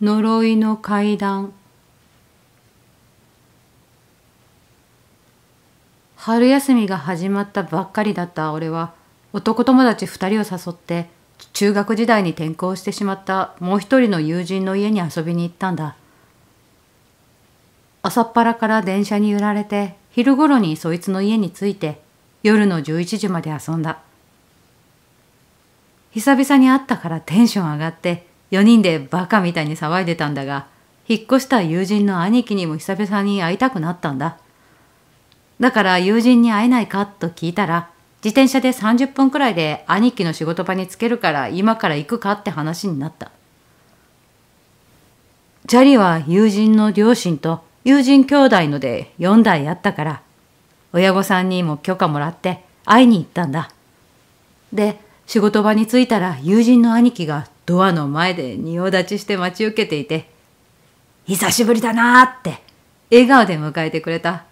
呪いの階段春休みが始まったばっかりだった俺は男友達2人を誘って中学時代に転校してしまったもう一人の友人の家に遊びに行ったんだ朝っぱらから電車に揺られて昼ごろにそいつの家に着いて夜の11時まで遊んだ久々に会ったからテンション上がって4人でバカみたいに騒いでたんだが、引っ越した友人の兄貴にも久々に会いたくなったんだ。だから友人に会えないかと聞いたら、自転車で30分くらいで兄貴の仕事場につけるから今から行くかって話になった。チャリは友人の両親と友人兄弟ので4台あったから、親御さんにも許可もらって会いに行ったんだ。で、仕事場に着いたら友人の兄貴がドアの前で仁王立ちして待ち受けていて、久しぶりだなって笑顔で迎えてくれた。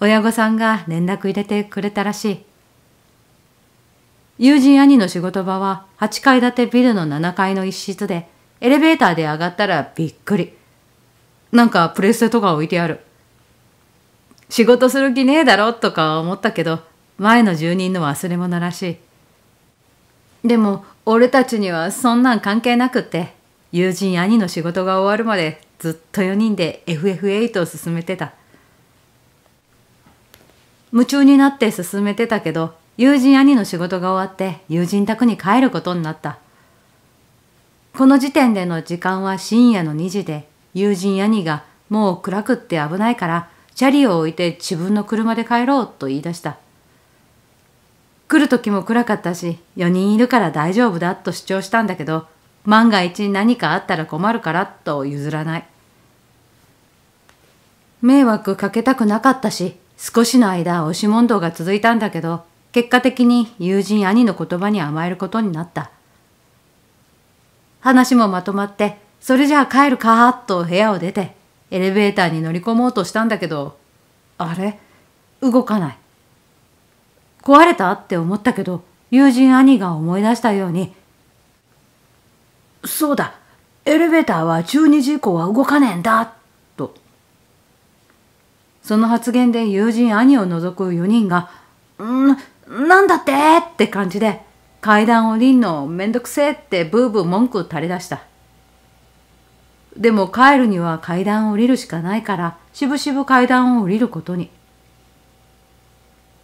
親御さんが連絡入れてくれたらしい。友人兄の仕事場は8階建てビルの7階の一室で、エレベーターで上がったらびっくり。なんかプレステとか置いてある。仕事する気ねえだろとか思ったけど、前の住人の忘れ物らしい。でも俺たちにはそんなん関係なくって友人兄の仕事が終わるまでずっと4人で FF8 を進めてた夢中になって進めてたけど友人兄の仕事が終わって友人宅に帰ることになったこの時点での時間は深夜の2時で友人兄がもう暗くって危ないからチャリを置いて自分の車で帰ろうと言い出した来る時も暗かったし、4人いるから大丈夫だと主張したんだけど、万が一何かあったら困るからと譲らない。迷惑かけたくなかったし、少しの間押し問答が続いたんだけど、結果的に友人兄の言葉に甘えることになった。話もまとまって、それじゃあ帰るかと部屋を出て、エレベーターに乗り込もうとしたんだけど、あれ動かない。壊れたって思ったけど、友人兄が思い出したように、そうだ、エレベーターは12時以降は動かねえんだ、と。その発言で友人兄を除く4人が、んなんだってって感じで、階段をりんのめんどくせえってブーブー文句垂れ出した。でも帰るには階段を降りるしかないから、しぶしぶ階段を降りることに。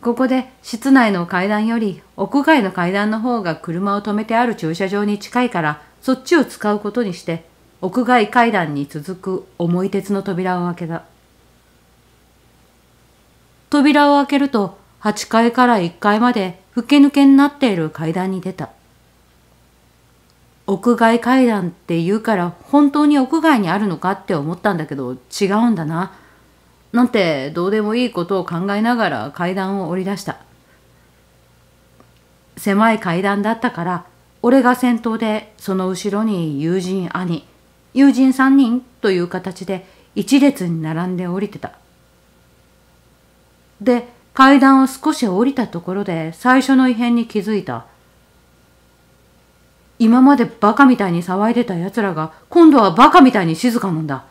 ここで室内の階段より屋外の階段の方が車を止めてある駐車場に近いからそっちを使うことにして屋外階段に続く重い鉄の扉を開けた。扉を開けると8階から1階まで吹き抜けになっている階段に出た。屋外階段って言うから本当に屋外にあるのかって思ったんだけど違うんだな。なんてどうでもいいことを考えながら階段を降り出した。狭い階段だったから、俺が先頭で、その後ろに友人兄、友人三人という形で一列に並んで降りてた。で、階段を少し降りたところで最初の異変に気づいた。今までバカみたいに騒いでた奴らが今度はバカみたいに静かなんだ。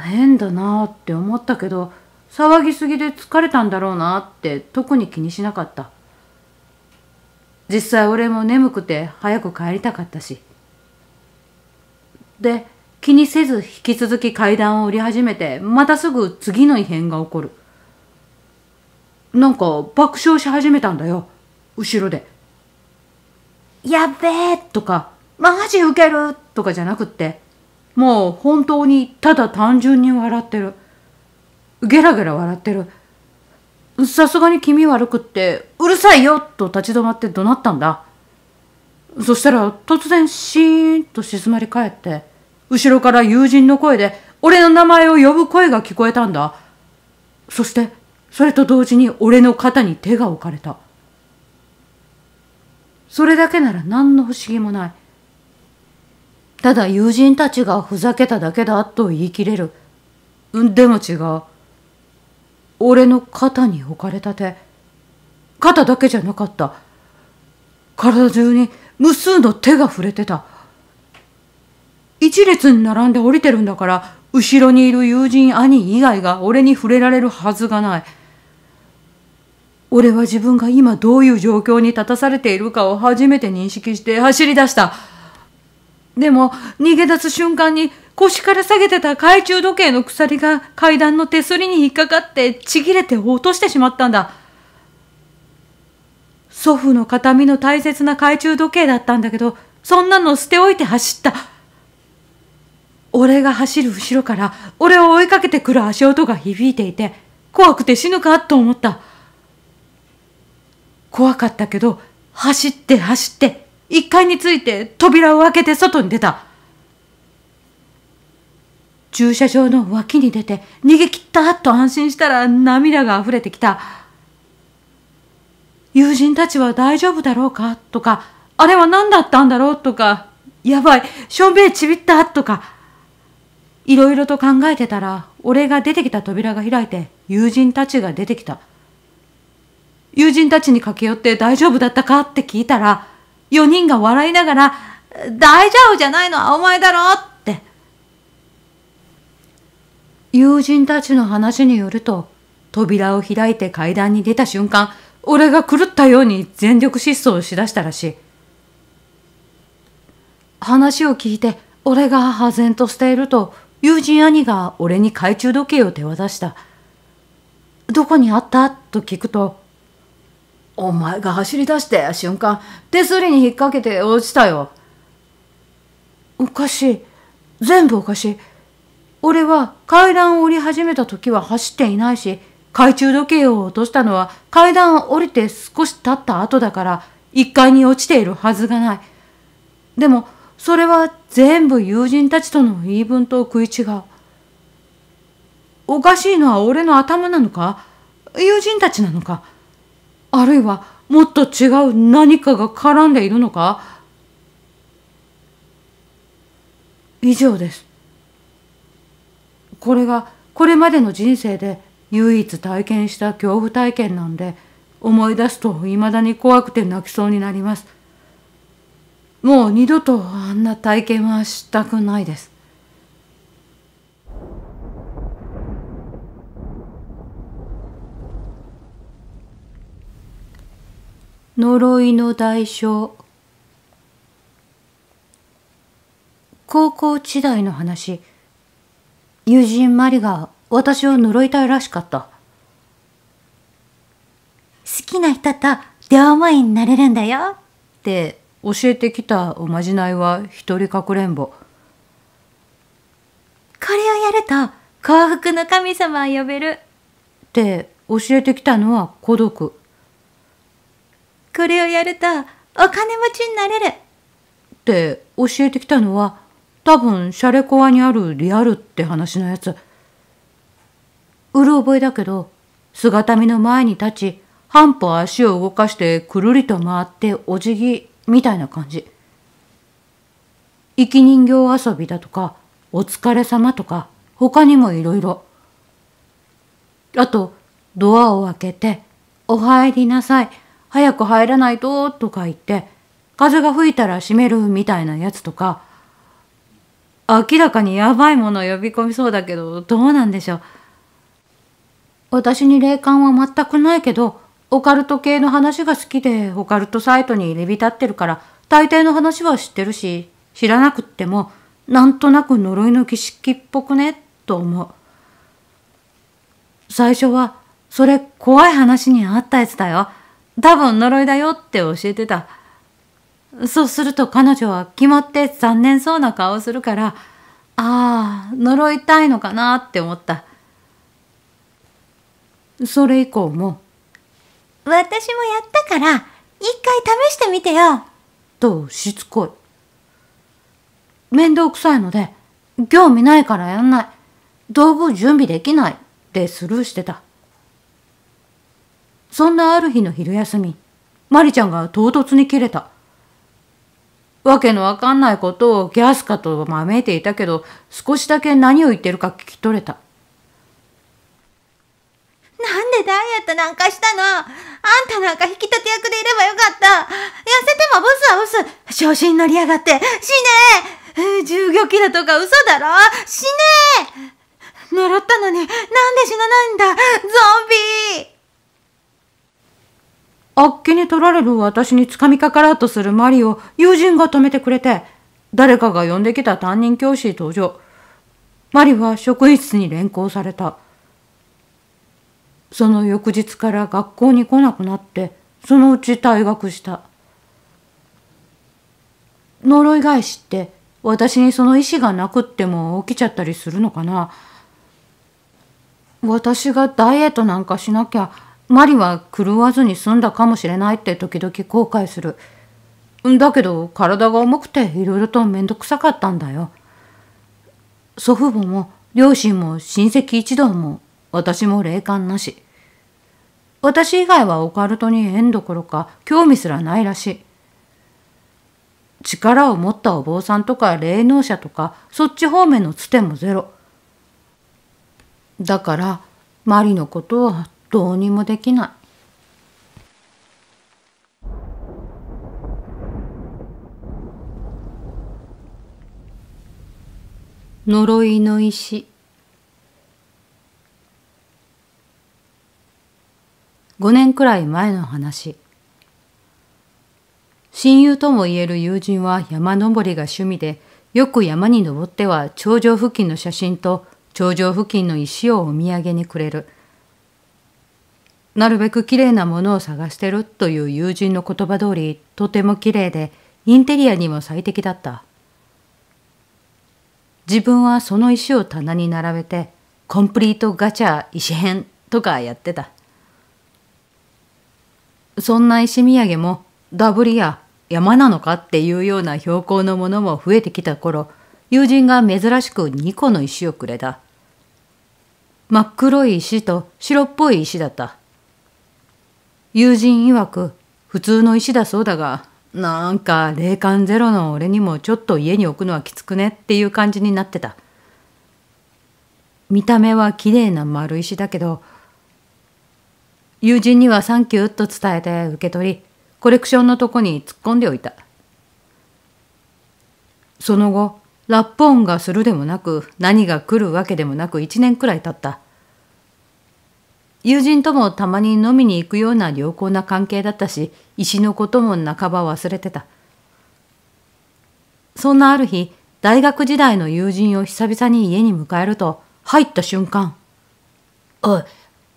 変だなって思ったけど騒ぎすぎで疲れたんだろうなって特に気にしなかった実際俺も眠くて早く帰りたかったしで気にせず引き続き階段を降り始めてまたすぐ次の異変が起こるなんか爆笑し始めたんだよ後ろで「やっべえ!」とか「マジウケる!」とかじゃなくってもう本当にただ単純に笑ってる。ゲラゲラ笑ってる。さすがに気味悪くって、うるさいよと立ち止まって怒鳴ったんだ。そしたら突然シーンと静まり返って、後ろから友人の声で俺の名前を呼ぶ声が聞こえたんだ。そして、それと同時に俺の肩に手が置かれた。それだけなら何の不思議もない。ただ友人たちがふざけただけだと言い切れる。でも違う。俺の肩に置かれた手。肩だけじゃなかった。体中に無数の手が触れてた。一列に並んで降りてるんだから、後ろにいる友人兄以外が俺に触れられるはずがない。俺は自分が今どういう状況に立たされているかを初めて認識して走り出した。でも、逃げ出す瞬間に腰から下げてた懐中時計の鎖が階段の手すりに引っかかってちぎれて落としてしまったんだ。祖父の形見の大切な懐中時計だったんだけど、そんなの捨ておいて走った。俺が走る後ろから俺を追いかけてくる足音が響いていて、怖くて死ぬかと思った。怖かったけど、走って走って1階について扉を開けて外に出た。駐車場の脇に出て逃げ切ったと安心したら涙が溢れてきた。友人たちは大丈夫だろうかとか、あれは何だったんだろうとか、やばい、照明ちびったとか、いろいろと考えてたら、俺が出てきた扉が開いて、友人たちが出てきた。友人たちに駆け寄って大丈夫だったかって聞いたら、4人が笑いながら、大丈夫じゃないのはお前だろって。友人たちの話によると、扉を開いて階段に出た瞬間、俺が狂ったように全力疾走しだしたらしい。話を聞いて、俺が唖然としていると、友人兄が俺に懐中時計を手渡した。どこにあったと聞くと、お前が走り出した瞬間、手すりに引っ掛けて落ちたよ。おかしい。全部おかしい。俺は階段を降り始めた時は走っていないし、懐中時計を落としたのは階段を降りて少し経った後だから、1階に落ちているはずがない。でも、それは全部友人たちとの言い分と食い違う。おかしいのは俺の頭なのか友人たちなのかあるいはもっと違う何かが絡んでいるのか以上です。これがこれまでの人生で唯一体験した恐怖体験なんで思い出すと未だに怖くて泣きそうになります。もう二度とあんな体験はしたくないです。呪いの代償高校時代の話友人マリが私を呪いたいらしかった好きな人と出会いになれるんだよって教えてきたおまじないは一人かくれんぼこれをやると幸福の神様を呼べるって教えてきたのは孤独これをやるとお金持ちになれるって教えてきたのは多分シャレコアにあるリアルって話のやつうる覚えだけど姿見の前に立ち半歩足を動かしてくるりと回ってお辞儀みたいな感じ生き人形遊びだとかお疲れ様とか他にもいろいろあとドアを開けて「お入りなさい」早く入らないととか言って風が吹いたら閉めるみたいなやつとか明らかにやばいもの呼び込みそうだけどどうなんでしょう私に霊感は全くないけどオカルト系の話が好きでオカルトサイトに入り浸ってるから大抵の話は知ってるし知らなくってもなんとなく呪いの儀式っぽくねと思う最初はそれ怖い話にあったやつだよ多分呪いだよって教えてた。そうすると彼女は決まって残念そうな顔をするから、ああ、呪いたいのかなって思った。それ以降も、私もやったから、一回試してみてよ。と、しつこい。面倒くさいので、興味ないからやんない。道具準備できない。でスルーしてた。そんなある日の昼休み、マリちゃんが唐突に切れた。わけのわかんないことをギャスカとまめいていたけど、少しだけ何を言ってるか聞き取れた。なんでダイエットなんかしたのあんたなんか引き立て役でいればよかった痩せてもブスはブス昇進乗りやがって死ねえ15キロとか嘘だろ死ねえ狙ったのになんで死なないんだゾンビあっけに取られる私につかみかからうとするマリを友人が止めてくれて、誰かが呼んできた担任教師登場。マリは職員室に連行された。その翌日から学校に来なくなって、そのうち退学した。呪い返しって私にその意思がなくっても起きちゃったりするのかな私がダイエットなんかしなきゃマリは狂わずに済んだかもしれないって時々後悔する。だけど体が重くていろいろと面倒くさかったんだよ。祖父母も両親も親戚一同も私も霊感なし。私以外はオカルトに縁どころか興味すらないらしい。力を持ったお坊さんとか霊能者とかそっち方面のつてもゼロだからマリのことはどうにもできない。呪いの石5年くらい前の話親友ともいえる友人は山登りが趣味でよく山に登っては頂上付近の写真と頂上付近の石をお土産にくれるなるべく綺麗なものを探してるという友人の言葉通り、とても綺麗で、インテリアにも最適だった。自分はその石を棚に並べて、コンプリートガチャ石編とかやってた。そんな石土産も、ダブリや山なのかっていうような標高のものも増えてきた頃、友人が珍しく2個の石をくれた。真っ黒い石と白っぽい石だった。友人曰く普通の石だそうだがなんか霊感ゼロの俺にもちょっと家に置くのはきつくねっていう感じになってた見た目は綺麗な丸石だけど友人にはサンキューと伝えて受け取りコレクションのとこに突っ込んでおいたその後ラップ音がするでもなく何が来るわけでもなく1年くらい経った友人ともたまに飲みに行くような良好な関係だったし石のことも半ば忘れてたそんなある日大学時代の友人を久々に家に迎えると入った瞬間「おい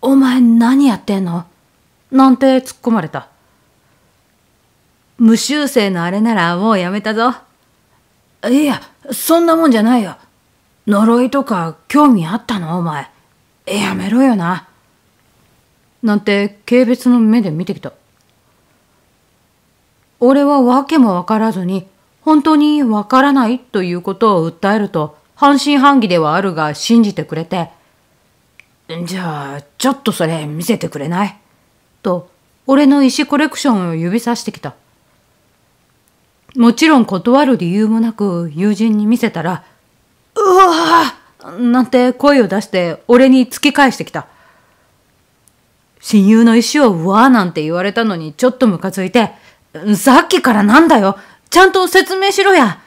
お前何やってんの?」なんて突っ込まれた無修正のあれならもうやめたぞいやそんなもんじゃないよ呪いとか興味あったのお前やめろよななんて軽蔑の目で見てきた俺は訳も分からずに本当に分からないということを訴えると半信半疑ではあるが信じてくれてじゃあちょっとそれ見せてくれないと俺の石コレクションを指さしてきたもちろん断る理由もなく友人に見せたら「うわなんて声を出して俺に突き返してきた。親友の石をうわーなんて言われたのにちょっとムカついて、さっきからなんだよちゃんと説明しろや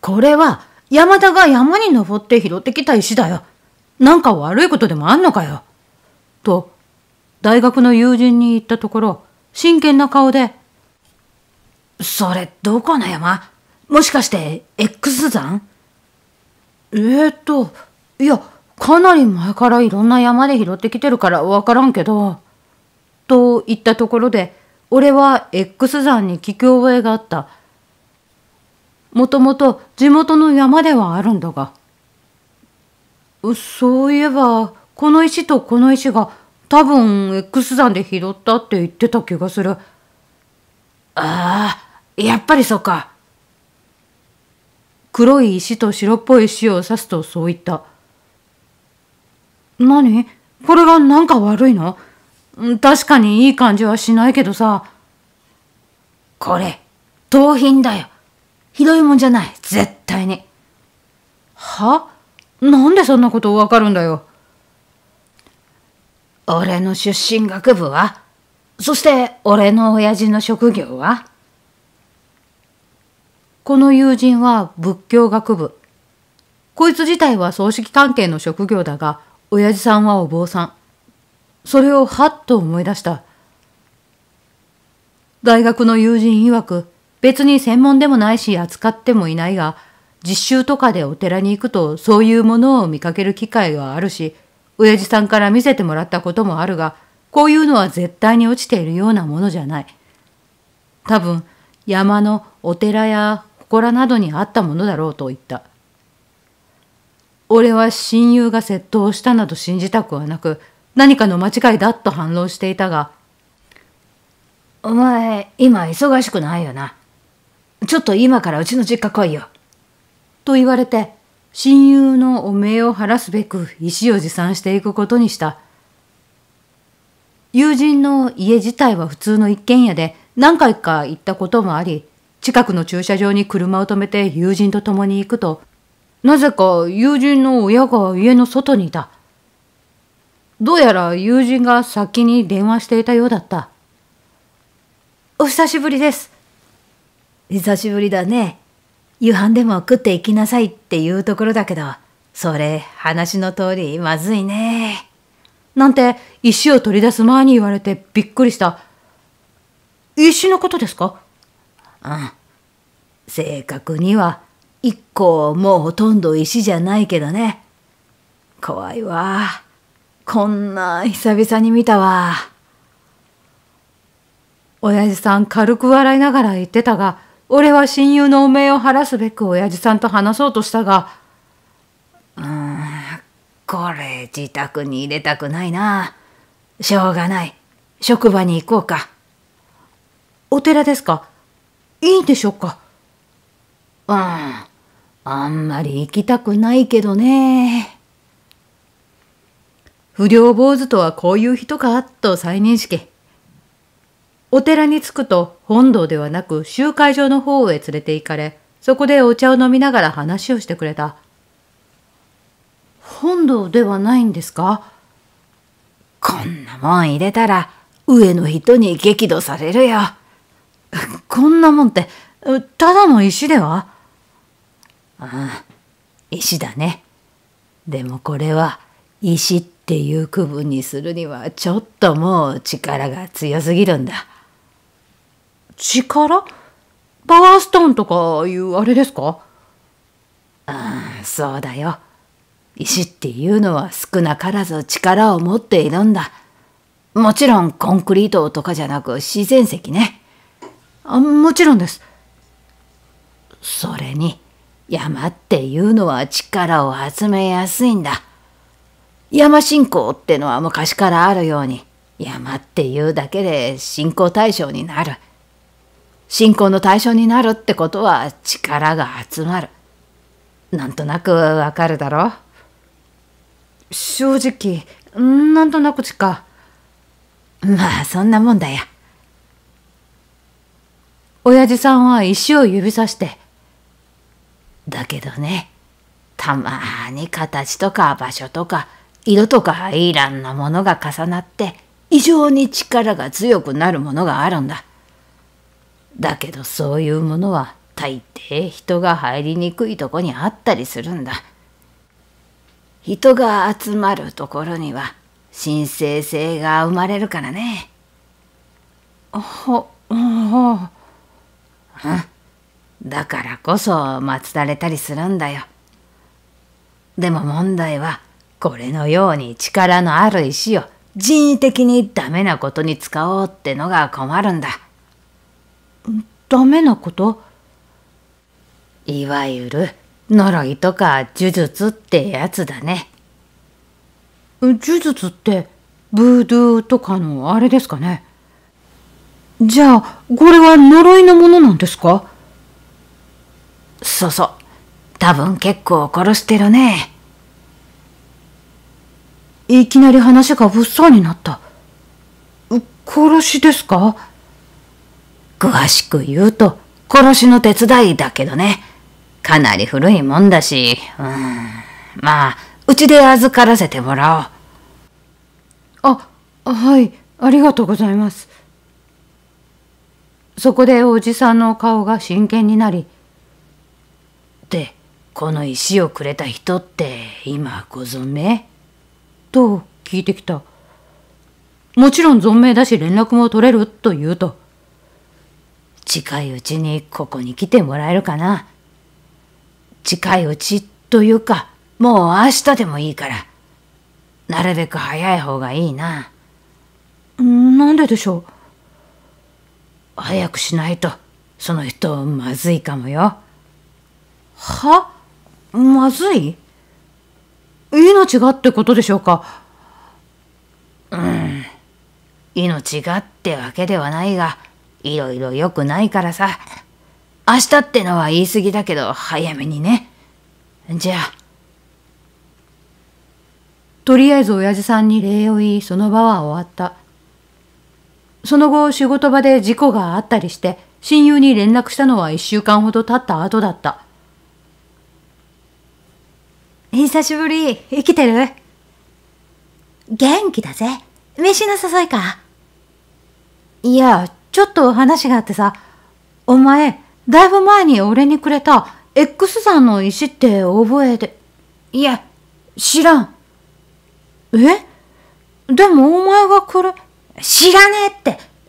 これは山田が山に登って拾ってきた石だよ。なんか悪いことでもあんのかよ。と、大学の友人に言ったところ、真剣な顔で、それどこの山もしかして X 山えーと、いや、かなり前からいろんな山で拾ってきてるからわからんけど。と言ったところで、俺は X 山に聞き覚えがあった。もともと地元の山ではあるんだが。そういえば、この石とこの石が多分 X 山で拾ったって言ってた気がする。ああ、やっぱりそうか。黒い石と白っぽい石を指すとそう言った。何これがなんか悪いの確かにいい感じはしないけどさ。これ、盗品だよ。ひどいもんじゃない、絶対に。はなんでそんなことわかるんだよ。俺の出身学部はそして俺の親父の職業はこの友人は仏教学部。こいつ自体は葬式関係の職業だが、親父さんはお坊さん。それをはっと思い出した。大学の友人曰く、別に専門でもないし扱ってもいないが、実習とかでお寺に行くとそういうものを見かける機会があるし、親父さんから見せてもらったこともあるが、こういうのは絶対に落ちているようなものじゃない。多分、山のお寺や祠などにあったものだろうと言った。俺は親友が窃盗したなど信じたくはなく、何かの間違いだと反論していたが、お前、今忙しくないよな。ちょっと今からうちの実家来いよ。と言われて、親友の汚名を晴らすべく石を持参していくことにした。友人の家自体は普通の一軒家で何回か行ったこともあり、近くの駐車場に車を止めて友人と共に行くと、なぜか友人の親が家の外にいた。どうやら友人が先に電話していたようだった。お久しぶりです。久しぶりだね。夕飯でも食っていきなさいっていうところだけど、それ話の通りまずいね。なんて石を取り出す前に言われてびっくりした。石のことですかうん。正確には一個もうほとんど石じゃないけどね。怖いわ。こんな久々に見たわ。親父さん軽く笑いながら言ってたが、俺は親友の汚名を晴らすべく親父さんと話そうとしたが、うーん、これ自宅に入れたくないな。しょうがない。職場に行こうか。お寺ですかいいんでしょうかうん。あんまり行きたくないけどね。不良坊主とはこういう人か、と再認識。お寺に着くと本堂ではなく集会場の方へ連れて行かれ、そこでお茶を飲みながら話をしてくれた。本堂ではないんですかこんなもん入れたら上の人に激怒されるよ。こんなもんって、ただの石ではああ石だねでもこれは石っていう区分にするにはちょっともう力が強すぎるんだ力パワーストーンとかいうあれですかああそうだよ石っていうのは少なからず力を持っているんだもちろんコンクリートとかじゃなく自然石ねあもちろんですそれに山っていうのは力を集めやすいんだ。山信仰ってのは昔からあるように、山っていうだけで信仰対象になる。信仰の対象になるってことは力が集まる。なんとなくわかるだろ正直、なんとなくしか。まあ、そんなもんだや。親父さんは石を指さして、だけどね、たまに形とか場所とか色とかいらんなものが重なって異常に力が強くなるものがあるんだ。だけどそういうものは大抵人が入りにくいとこにあったりするんだ。人が集まるところには神聖性が生まれるからね。ほ、ほう。んだからこそ祀られたりするんだよ。でも問題は、これのように力のある石を人為的にダメなことに使おうってのが困るんだ。ダメなこといわゆる呪いとか呪術ってやつだね。呪術ってブードゥーとかのあれですかねじゃあこれは呪いのものなんですかそうそう。多分結構殺してるね。いきなり話が物騒になった。殺しですか詳しく言うと、殺しの手伝いだけどね。かなり古いもんだし、うん。まあ、うちで預からせてもらおう。あ、はい、ありがとうございます。そこでおじさんの顔が真剣になり、この石をくれた人って今ご存命と聞いてきた。もちろん存命だし連絡も取れると言うと。近いうちにここに来てもらえるかな。近いうちというか、もう明日でもいいから。なるべく早い方がいいな。なんででしょう早くしないと、その人まずいかもよ。はまずい命がってことでしょうかうん命がってわけではないがいろいろ良くないからさ明日ってのは言い過ぎだけど早めにねじゃあとりあえず親父さんに礼を言いその場は終わったその後仕事場で事故があったりして親友に連絡したのは1週間ほど経った後だった久しぶり。生きてる元気だぜ。飯の誘いかいや、ちょっと話があってさ、お前、だいぶ前に俺にくれた X さんの石って覚えて、いや、知らん。えでもお前がくれ、知らねえっ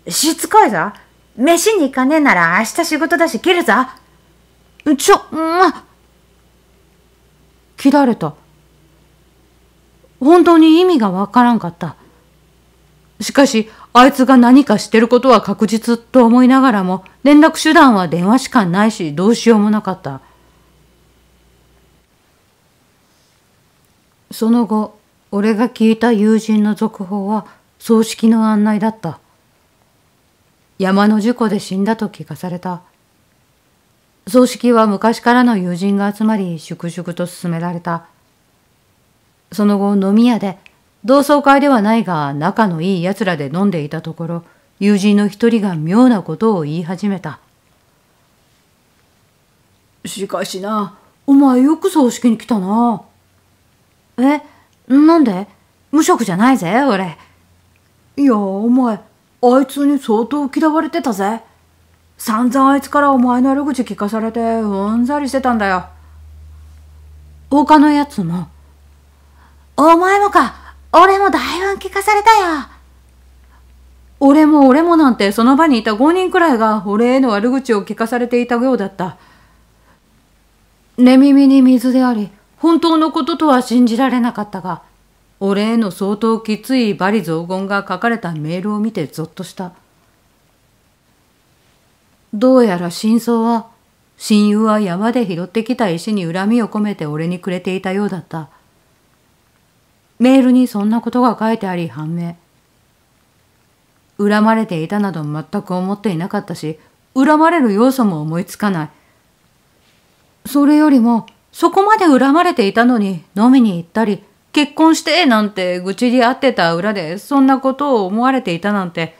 て、しつこいぞ。飯に行かねえなら明日仕事だし切るぞ。ちょ、ま、切られた。本当に意味がわからんかった。しかし、あいつが何かしてることは確実と思いながらも、連絡手段は電話しかないし、どうしようもなかった。その後、俺が聞いた友人の続報は、葬式の案内だった。山の事故で死んだと聞かされた。葬式は昔からの友人が集まり粛々と進められた。その後飲み屋で同窓会ではないが仲のいい奴らで飲んでいたところ友人の一人が妙なことを言い始めた。しかしな、お前よく葬式に来たな。え、なんで無職じゃないぜ、俺。いや、お前、あいつに相当嫌われてたぜ。散々あいつからお前の悪口聞かされてうんざりしてたんだよ。他のやつも、お前もか、俺も大運聞かされたよ。俺も俺もなんてその場にいた5人くらいが俺への悪口を聞かされていたようだった。寝耳に水であり、本当のこととは信じられなかったが、俺への相当きつい罵詈雑言が書かれたメールを見てぞっとした。どうやら真相は、親友は山で拾ってきた石に恨みを込めて俺にくれていたようだった。メールにそんなことが書いてあり判明。恨まれていたなど全く思っていなかったし、恨まれる要素も思いつかない。それよりも、そこまで恨まれていたのに飲みに行ったり、結婚してなんて愚痴り合ってた裏でそんなことを思われていたなんて、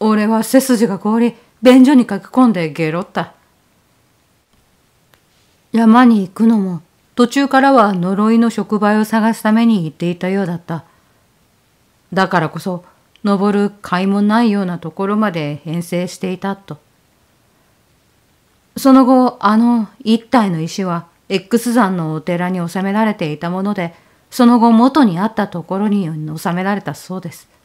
俺は背筋が凍り、便所に書き込んでゲロった。山に行くのも途中からは呪いの触媒を探すために行っていたようだった。だからこそ登る甲斐もないようなところまで編成していたと。その後あの一体の石は X 山のお寺に納められていたものでその後元にあったところに納められたそうです。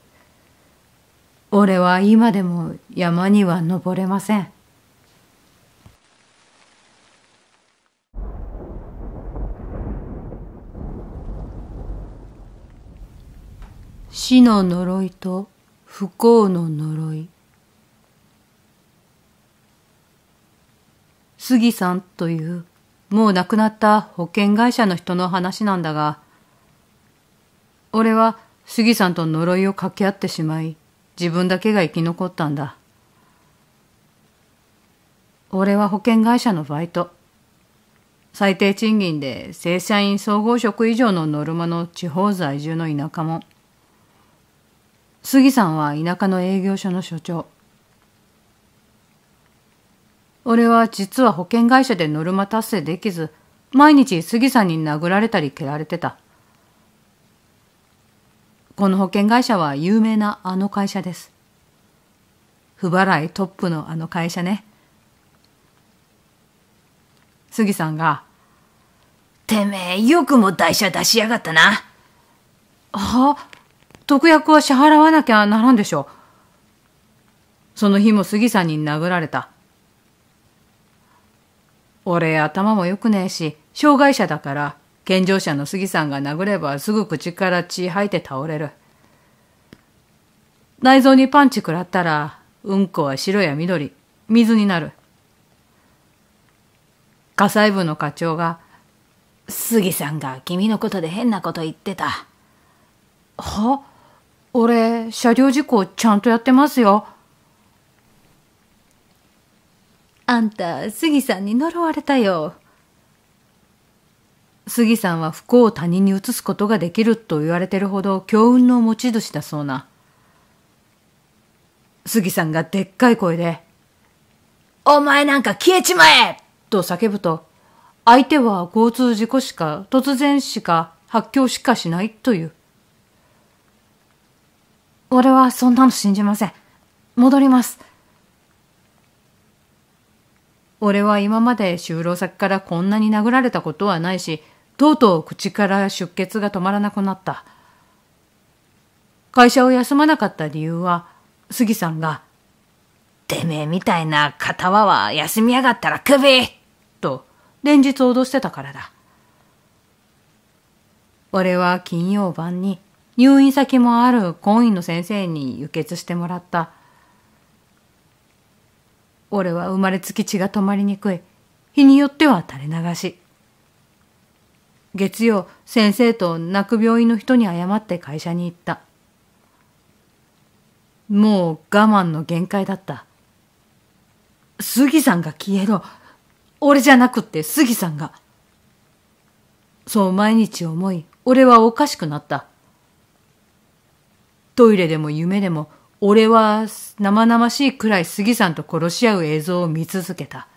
俺は今でも山には登れません死の呪いと不幸の呪い杉さんというもう亡くなった保険会社の人の話なんだが俺は杉さんと呪いを掛け合ってしまい自分だけが生き残ったんだ。俺は保険会社のバイト。最低賃金で正社員総合職以上のノルマの地方在住の田舎も。杉さんは田舎の営業所の所長。俺は実は保険会社でノルマ達成できず、毎日杉さんに殴られたり蹴られてた。この保険会社は有名なあの会社です。不払いトップのあの会社ね。杉さんが、てめえ、よくも代謝出しやがったな。はあ、特約は支払わなきゃならんでしょう。その日も杉さんに殴られた。俺頭も良くねえし、障害者だから健常者の杉さんが殴ればすぐ口から血吐いて倒れる。内臓にパンチ食らったら、うんこは白や緑、水になる。火災部の課長が、杉さんが君のことで変なこと言ってた。は俺、車両事故ちゃんとやってますよ。あんた、杉さんに呪われたよ。杉さんは不幸を他人に移すことができると言われてるほど強運の持ち主だそうな。杉さんがでっかい声で、お前なんか消えちまえと叫ぶと、相手は交通事故しか、突然しか、発狂しかしないという。俺はそんなの信じません。戻ります。俺は今まで就労先からこんなに殴られたことはないし、とうとう口から出血が止まらなくなった。会社を休まなかった理由は、杉さんが、てめえみたいな方は休みやがったら首と連日脅してたからだ。俺は金曜晩に入院先もある婚姻の先生に輸血してもらった。俺は生まれつき血が止まりにくい。日によっては垂れ流し。月曜、先生と泣く病院の人に謝って会社に行った。もう我慢の限界だった。杉さんが消えろ。俺じゃなくって杉さんが。そう毎日思い、俺はおかしくなった。トイレでも夢でも、俺は生々しいくらい杉さんと殺し合う映像を見続けた。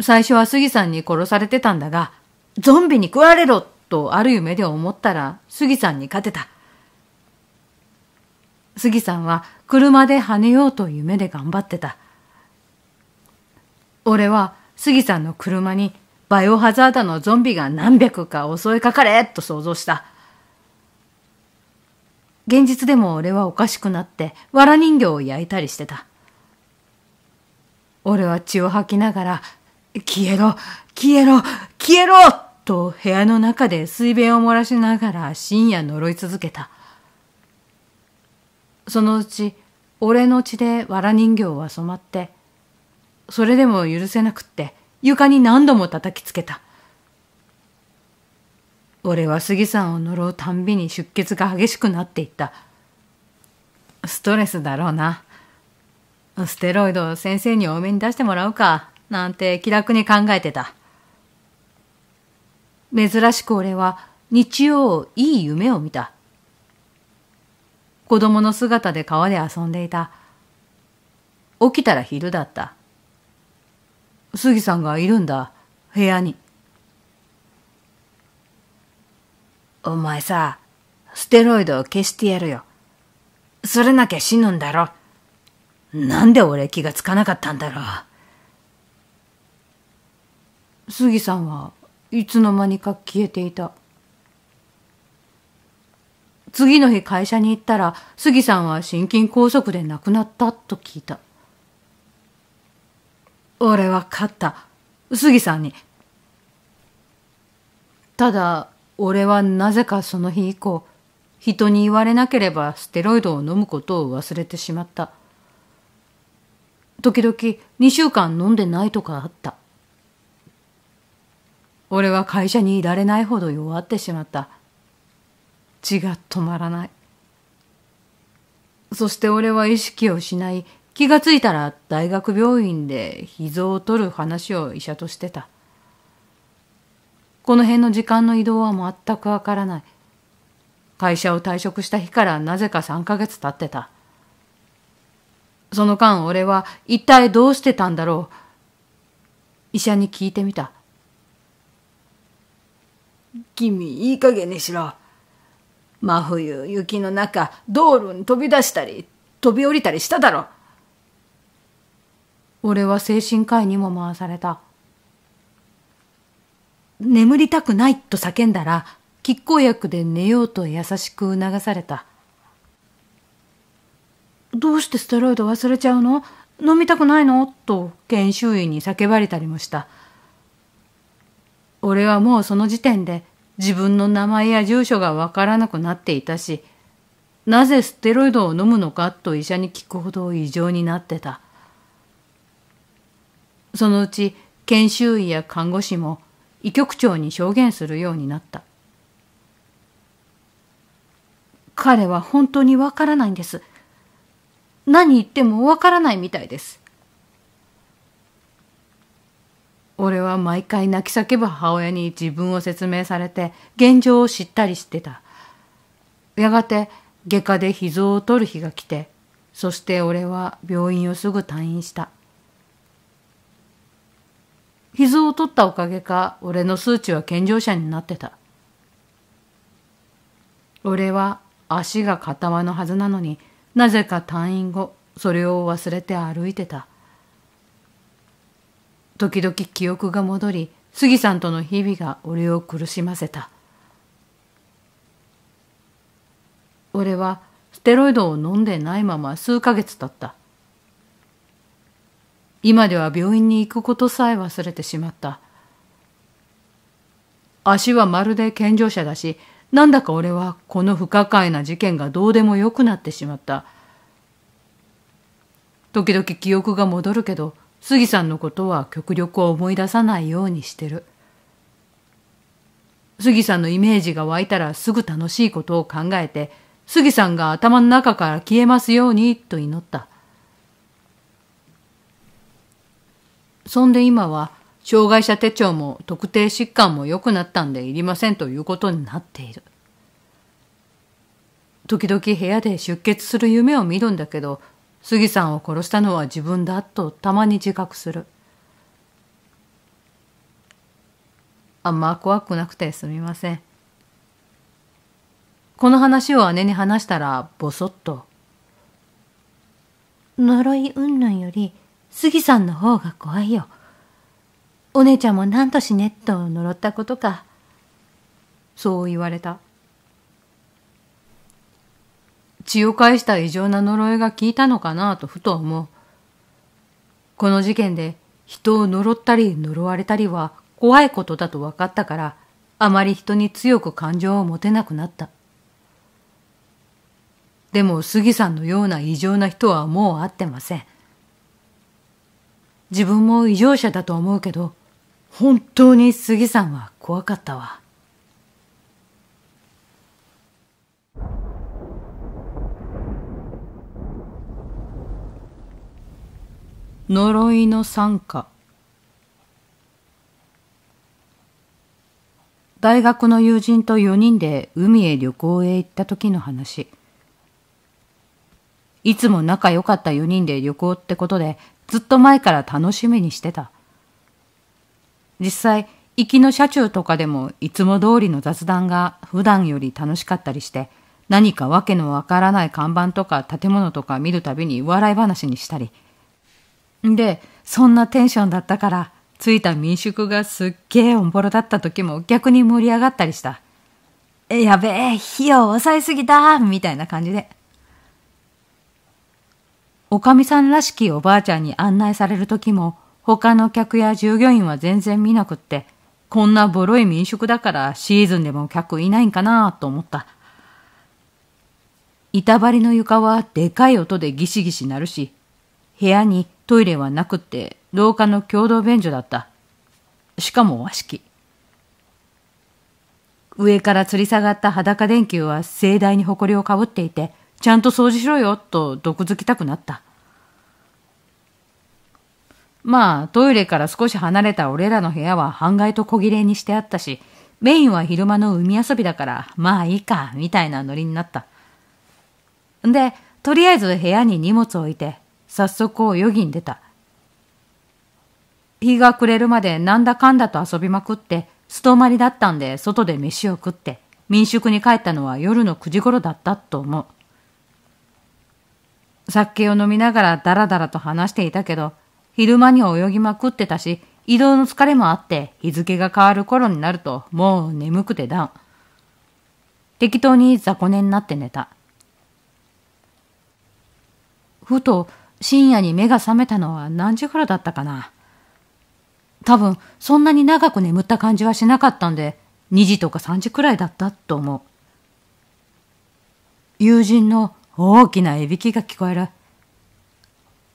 最初は杉さんに殺されてたんだが、ゾンビに食われろとある夢で思ったら杉さんに勝てた。杉さんは車で跳ねようと夢で頑張ってた。俺は杉さんの車にバイオハザードのゾンビが何百か襲いかかれと想像した。現実でも俺はおかしくなって藁人形を焼いたりしてた。俺は血を吐きながら消えろ消えろ消えろと部屋の中で水弁を漏らしながら深夜呪い続けた。そのうち俺の血で藁人形は染まって、それでも許せなくって床に何度も叩きつけた。俺は杉さんを呪うたんびに出血が激しくなっていった。ストレスだろうな。ステロイドを先生に多めに出してもらうか。なんて気楽に考えてた。珍しく俺は日曜いい夢を見た。子供の姿で川で遊んでいた。起きたら昼だった。杉さんがいるんだ、部屋に。お前さ、ステロイドを消してやるよ。それなきゃ死ぬんだろ。なんで俺気がつかなかったんだろう。杉さんはいつの間にか消えていた。次の日会社に行ったら杉さんは心筋梗塞で亡くなったと聞いた。俺は勝った。杉さんに。ただ、俺はなぜかその日以降、人に言われなければステロイドを飲むことを忘れてしまった。時々2週間飲んでないとかあった。俺は会社にいられないほど弱ってしまった血が止まらないそして俺は意識を失い気がついたら大学病院で臓を取る話を医者としてたこの辺の時間の移動は全くわからない会社を退職した日からなぜか3ヶ月経ってたその間俺は一体どうしてたんだろう医者に聞いてみた君いい加減にしろ真冬雪の中道路に飛び出したり飛び降りたりしただろ俺は精神科医にも回された眠りたくないと叫んだら拮抗薬で寝ようと優しく促されたどうしてステロイド忘れちゃうの飲みたくないのと研修医に叫ばれたりもした俺はもうその時点で自分の名前や住所がわからなくなっていたし、なぜステロイドを飲むのかと医者に聞くほど異常になってた。そのうち研修医や看護師も医局長に証言するようになった。彼は本当にわからないんです。何言ってもわからないみたいです。俺は毎回泣き叫ぶ母親に自分を説明されて現状を知ったりしてたやがて外科で脾臓を取る日が来てそして俺は病院をすぐ退院した脾臓を取ったおかげか俺の数値は健常者になってた俺は足が片輪のはずなのになぜか退院後それを忘れて歩いてた時々記憶が戻り杉さんとの日々が俺を苦しませた俺はステロイドを飲んでないまま数ヶ月経った今では病院に行くことさえ忘れてしまった足はまるで健常者だしなんだか俺はこの不可解な事件がどうでもよくなってしまった時々記憶が戻るけど杉さんのことは極力思い出さないようにしてる。杉さんのイメージが湧いたらすぐ楽しいことを考えて、杉さんが頭の中から消えますようにと祈った。そんで今は、障害者手帳も特定疾患も良くなったんでいりませんということになっている。時々部屋で出血する夢を見るんだけど、杉さんを殺したのは自分だとたまに自覚する。あんま怖くなくてすみません。この話を姉に話したらぼそっと。呪い云々より杉さんの方が怖いよ。お姉ちゃんも何としねっと呪ったことか。そう言われた。血を介した異常な呪いが効いたのかなとふと思う。この事件で人を呪ったり呪われたりは怖いことだと分かったから、あまり人に強く感情を持てなくなった。でも杉さんのような異常な人はもう会ってません。自分も異常者だと思うけど、本当に杉さんは怖かったわ。呪いの参加大学の友人と4人で海へ旅行へ行った時の話いつも仲良かった4人で旅行ってことでずっと前から楽しみにしてた実際行きの車中とかでもいつも通りの雑談が普段より楽しかったりして何かわけのわからない看板とか建物とか見るたびに笑い話にしたりで、そんなテンションだったから、着いた民宿がすっげえおんぼろだった時も逆に盛り上がったりした。え、やべえ、費用抑えすぎたみたいな感じで。おかみさんらしきおばあちゃんに案内される時も、他の客や従業員は全然見なくって、こんなボロい民宿だからシーズンでも客いないんかなと思った。板張りの床はでかい音でギシギシ鳴るし、部屋にトイレはなくって廊下の共同便所だった。しかも和式。上から吊り下がった裸電球は盛大に埃をかぶっていて、ちゃんと掃除しろよと毒づきたくなった。まあ、トイレから少し離れた俺らの部屋は半外と小切れにしてあったし、メインは昼間の海遊びだから、まあいいか、みたいなノリになった。んで、とりあえず部屋に荷物を置いて、早速余儀に出た。日が暮れるまでなんだかんだと遊びまくって、ストーマリだったんで外で飯を食って、民宿に帰ったのは夜の9時頃だったと思う。酒を飲みながらダラダラと話していたけど、昼間に泳ぎまくってたし、移動の疲れもあって日付が変わる頃になるともう眠くてダウン。適当に雑魚寝になって寝た。ふと深夜に目が覚めたのは何時頃だったかな。多分、そんなに長く眠った感じはしなかったんで、2時とか3時くらいだったと思う。友人の大きないびきが聞こえる。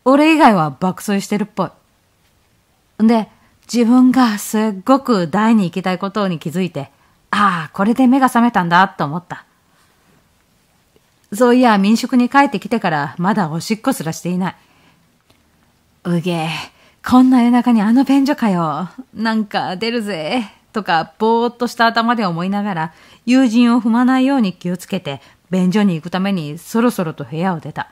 俺以外は爆睡してるっぽい。んで、自分がすっごく大に行きたいことに気づいて、ああ、これで目が覚めたんだと思った。そういや、民宿に帰ってきてから、まだおしっこすらしていない。うげえ、こんな夜中にあの便所かよ。なんか出るぜ。とか、ぼーっとした頭で思いながら、友人を踏まないように気をつけて、便所に行くためにそろそろと部屋を出た。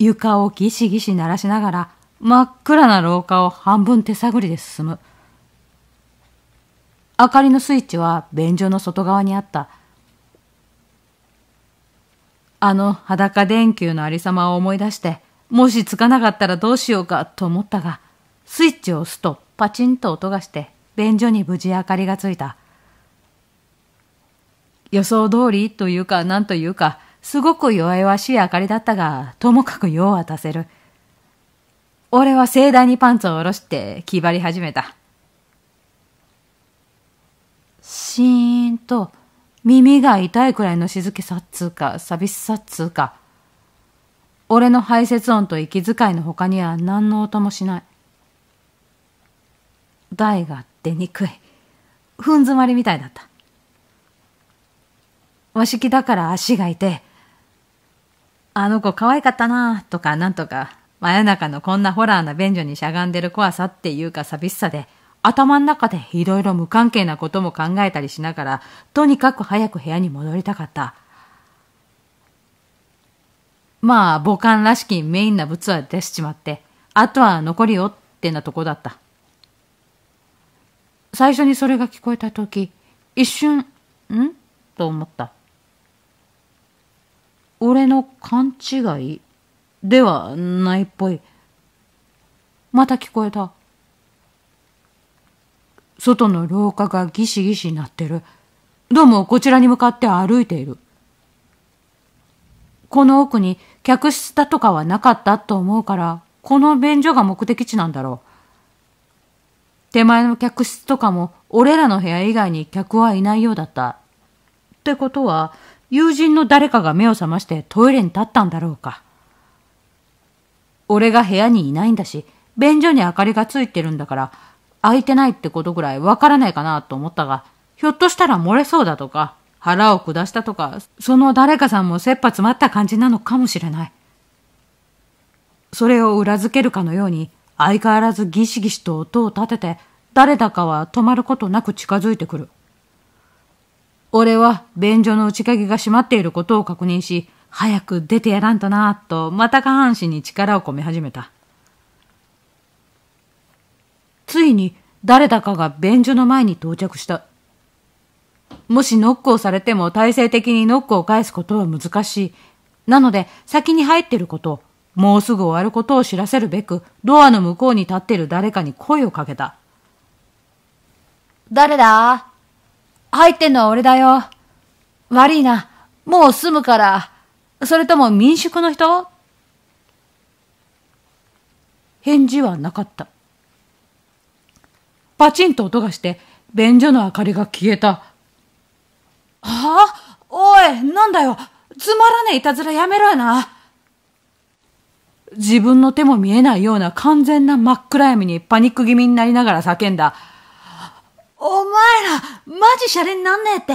床をギシギシ鳴らしながら、真っ暗な廊下を半分手探りで進む。明かりのスイッチは便所の外側にあった。あの裸電球のありさまを思い出して、もしつかなかったらどうしようかと思ったが、スイッチを押すとパチンと音がして、便所に無事明かりがついた。予想通りというか何というか、すごく弱々しい明かりだったが、ともかく用は足せる。俺は盛大にパンツを下ろして気張り始めた。シーンと耳が痛いくらいの静けさっつうか、寂しさっつうか。俺の排泄音と息遣いの他には何の音もしない。台が出にくい。ふん詰まりみたいだった。和式だから足がいて、あの子可愛かったなとかなんとか、真夜中のこんなホラーな便所にしゃがんでる怖さっていうか寂しさで、頭の中でいろいろ無関係なことも考えたりしながら、とにかく早く部屋に戻りたかった。まあ、母艦らしきメインな物は出しちまって、あとは残りよってなとこだった。最初にそれが聞こえた時、一瞬、んと思った。俺の勘違いではないっぽい。また聞こえた。外の廊下がギシギシなってる。どうもこちらに向かって歩いている。この奥に客室だとかはなかったと思うから、この便所が目的地なんだろう。手前の客室とかも俺らの部屋以外に客はいないようだった。ってことは、友人の誰かが目を覚ましてトイレに立ったんだろうか。俺が部屋にいないんだし、便所に明かりがついてるんだから、空いてないってことぐらいわからないかなと思ったが、ひょっとしたら漏れそうだとか、腹を下したとか、その誰かさんも切羽詰まった感じなのかもしれない。それを裏付けるかのように、相変わらずギシギシと音を立てて、誰だかは止まることなく近づいてくる。俺は便所の内鍵が閉まっていることを確認し、早く出てやらんとなぁと、また下半身に力を込め始めた。ついに誰だかが便所の前に到着した。もしノックをされても体制的にノックを返すことは難しい。なので先に入ってることもうすぐ終わることを知らせるべく、ドアの向こうに立っている誰かに声をかけた。誰だ入ってんのは俺だよ。悪いな。もう住むから。それとも民宿の人返事はなかった。パチンと音がして、便所の明かりが消えた。はあおい、なんだよ。つまらねえいたずらやめろよな。自分の手も見えないような完全な真っ暗闇にパニック気味になりながら叫んだ。お前ら、マジシャレになんねえって。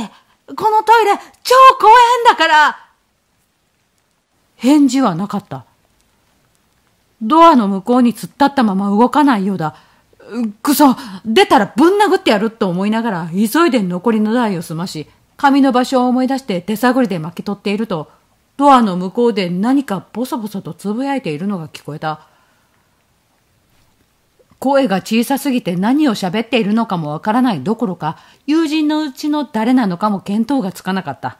このトイレ、超怖いんだから返事はなかった。ドアの向こうに突っ立ったまま動かないようだ。くそ、出たらぶん殴ってやると思いながら、急いで残りの台を済まし、紙の場所を思い出して手探りで巻き取っていると、ドアの向こうで何かボソボソとつぶやいているのが聞こえた。声が小さすぎて何を喋っているのかもわからないどころか、友人のうちの誰なのかも見当がつかなかった。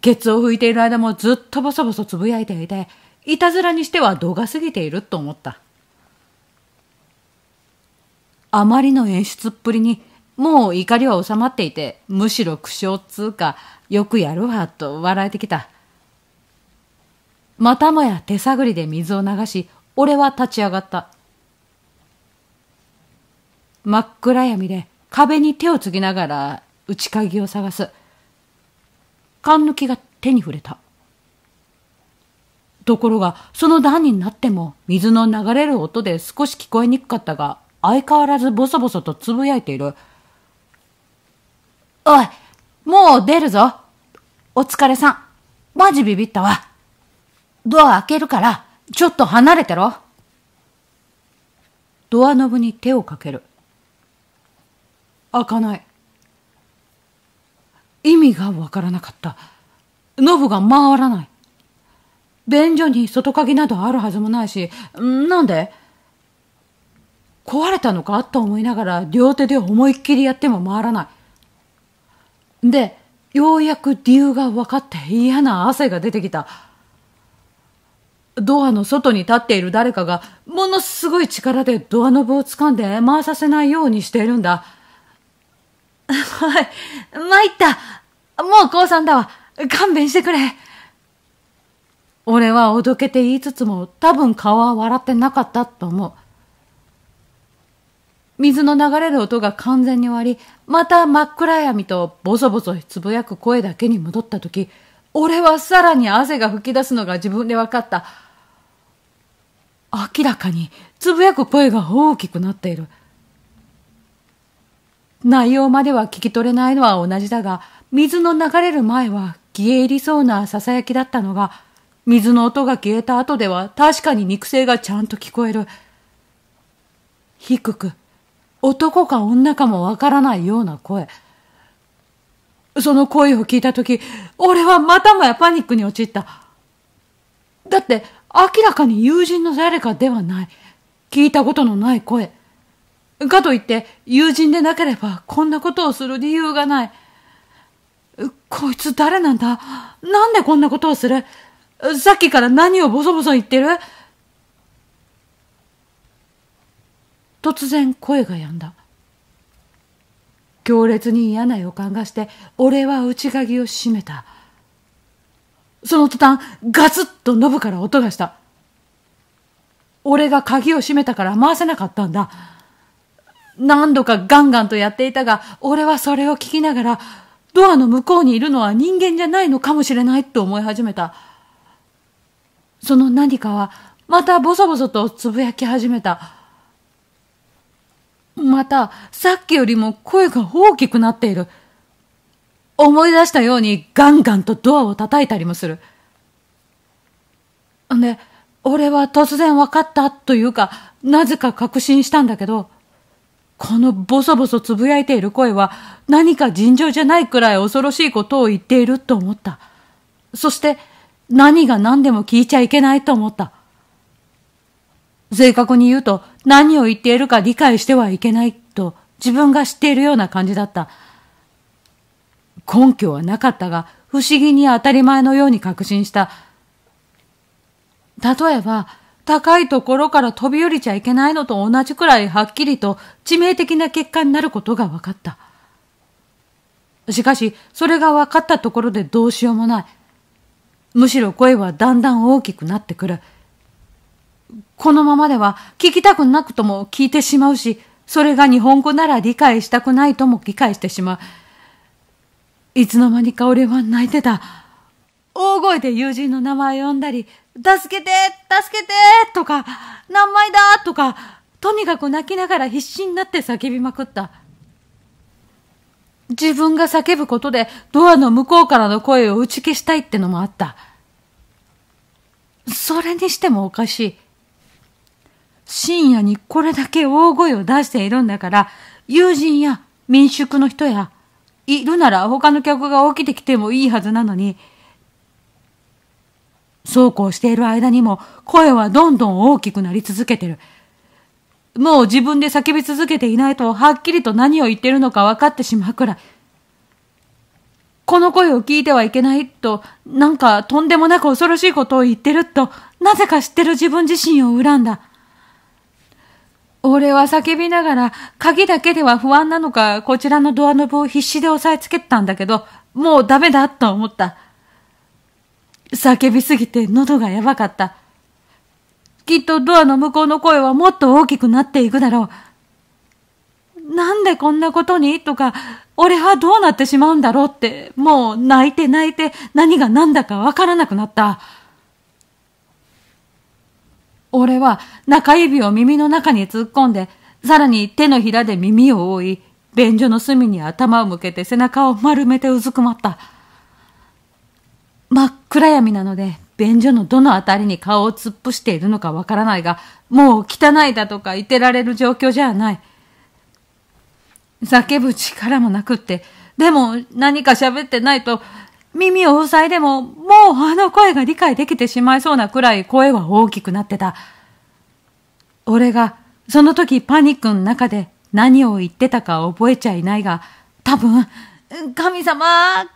ケツを拭いている間もずっとボソボソつぶやいていて、いたずらにしては度が過ぎていると思った。あまりの演出っぷりに、もう怒りは収まっていて、むしろ苦笑っつうか、よくやるわ、と笑えてきた。またもや手探りで水を流し、俺は立ち上がった。真っ暗闇で壁に手をつぎながら内鍵を探す。勘抜きが手に触れた。ところが、その段になっても水の流れる音で少し聞こえにくかったが、相変わらずボソボソとつぶやいている。おい、もう出るぞ。お疲れさん。マジビビったわ。ドア開けるから、ちょっと離れてろ。ドアノブに手をかける。開かない。意味がわからなかった。ノブが回らない。便所に外鍵などあるはずもないし、なんで壊れたのかと思いながら両手で思いっきりやっても回らない。で、ようやく理由が分かって嫌な汗が出てきた。ドアの外に立っている誰かがものすごい力でドアノブを掴んで回させないようにしているんだ。はい、参った。もう降参だわ。勘弁してくれ。俺はおどけて言いつつも多分顔は笑ってなかったと思う。水の流れる音が完全に終わり、また真っ暗闇とボソボソつぶやく声だけに戻った時、俺はさらに汗が噴き出すのが自分で分かった。明らかにつぶやく声が大きくなっている。内容までは聞き取れないのは同じだが、水の流れる前は消え入りそうな囁きだったのが、水の音が消えた後では確かに肉声がちゃんと聞こえる。低く、男か女かもわからないような声。その声を聞いたとき、俺はまたもやパニックに陥った。だって、明らかに友人の誰かではない。聞いたことのない声。かといって、友人でなければこんなことをする理由がない。こいつ誰なんだなんでこんなことをするさっきから何をボソボソ言ってる突然声が止んだ強烈に嫌な予感がして俺は内鍵を閉めたその途端ガツッとノブから音がした俺が鍵を閉めたから回せなかったんだ何度かガンガンとやっていたが俺はそれを聞きながらドアの向こうにいるのは人間じゃないのかもしれないと思い始めたその何かはまたボソボソとつぶやき始めたまた、さっきよりも声が大きくなっている。思い出したようにガンガンとドアを叩いたりもする。んで、俺は突然分かったというか、なぜか確信したんだけど、このボソボソつぶやいている声は何か尋常じゃないくらい恐ろしいことを言っていると思った。そして何が何でも聞いちゃいけないと思った。正確に言うと何を言っているか理解してはいけないと自分が知っているような感じだった。根拠はなかったが、不思議に当たり前のように確信した。例えば、高いところから飛び降りちゃいけないのと同じくらいはっきりと致命的な結果になることが分かった。しかし、それが分かったところでどうしようもない。むしろ声はだんだん大きくなってくる。このままでは聞きたくなくとも聞いてしまうし、それが日本語なら理解したくないとも理解してしまう。いつの間にか俺は泣いてた。大声で友人の名前を呼んだり、助けて助けてとか、何枚だとか、とにかく泣きながら必死になって叫びまくった。自分が叫ぶことでドアの向こうからの声を打ち消したいってのもあった。それにしてもおかしい。深夜にこれだけ大声を出しているんだから、友人や民宿の人や、いるなら他の客が起きてきてもいいはずなのに、そうこうしている間にも声はどんどん大きくなり続けてる。もう自分で叫び続けていないとはっきりと何を言ってるのか分かってしまうくらい。この声を聞いてはいけないと、なんかとんでもなく恐ろしいことを言ってると、なぜか知ってる自分自身を恨んだ。俺は叫びながら、鍵だけでは不安なのか、こちらのドアノブを必死で押さえつけてたんだけど、もうダメだと思った。叫びすぎて喉がやばかった。きっとドアの向こうの声はもっと大きくなっていくだろう。なんでこんなことにとか、俺はどうなってしまうんだろうって、もう泣いて泣いて何が何だかわからなくなった。俺は中指を耳の中に突っ込んで、さらに手のひらで耳を覆い、便所の隅に頭を向けて背中を丸めてうずくまった。真っ暗闇なので、便所のどのあたりに顔を突っ伏しているのかわからないが、もう汚いだとかいてられる状況じゃない。叫ぶ力もなくって、でも何か喋ってないと耳を塞いでも、もうあの声が理解できてしまいそうなくらい声は大きくなってた。俺が、その時パニックの中で何を言ってたか覚えちゃいないが、多分、神様、神様、助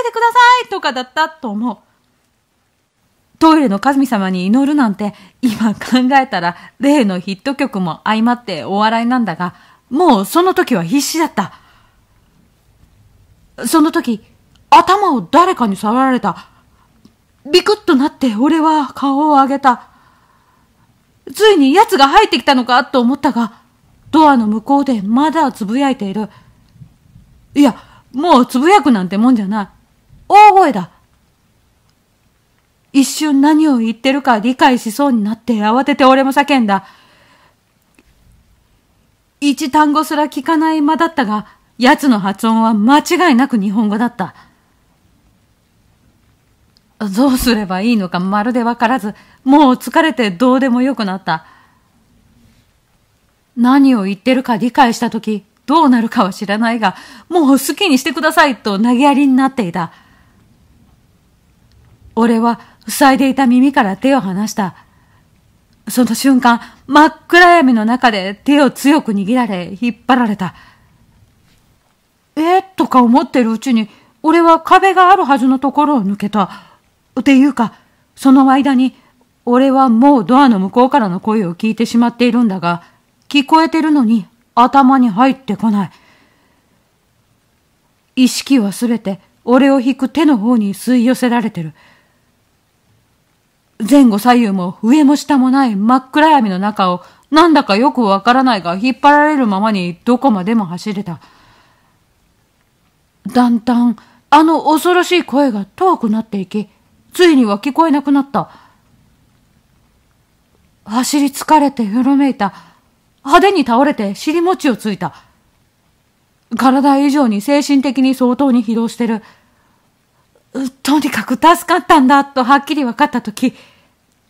けてくださいとかだったと思う。トイレの神様に祈るなんて、今考えたら例のヒット曲も相まってお笑いなんだが、もうその時は必死だった。その時、頭を誰かに触られた。ビクッとなって俺は顔を上げた。ついに奴が入ってきたのかと思ったが、ドアの向こうでまだつぶやいている。いや、もうつぶやくなんてもんじゃない。大声だ。一瞬何を言ってるか理解しそうになって慌てて俺も叫んだ。一単語すら聞かない間だったが、奴の発音は間違いなく日本語だった。どうすればいいのかまるでわからず、もう疲れてどうでもよくなった。何を言ってるか理解したとき、どうなるかは知らないが、もう好きにしてくださいと投げやりになっていた。俺は塞いでいた耳から手を離した。その瞬間、真っ暗闇の中で手を強く握られ、引っ張られた。えとか思ってるうちに、俺は壁があるはずのところを抜けた。っていうか、その間に、俺はもうドアの向こうからの声を聞いてしまっているんだが、聞こえてるのに頭に入ってこない。意識はすべて俺を引く手の方に吸い寄せられてる。前後左右も上も下もない真っ暗闇の中をなんだかよくわからないが引っ張られるままにどこまでも走れた。だんだんあの恐ろしい声が遠くなっていき、ついには聞こえなくなった。走り疲れてうろめいた。派手に倒れて尻餅をついた。体以上に精神的に相当に疲労してる。とにかく助かったんだとはっきり分かったとき、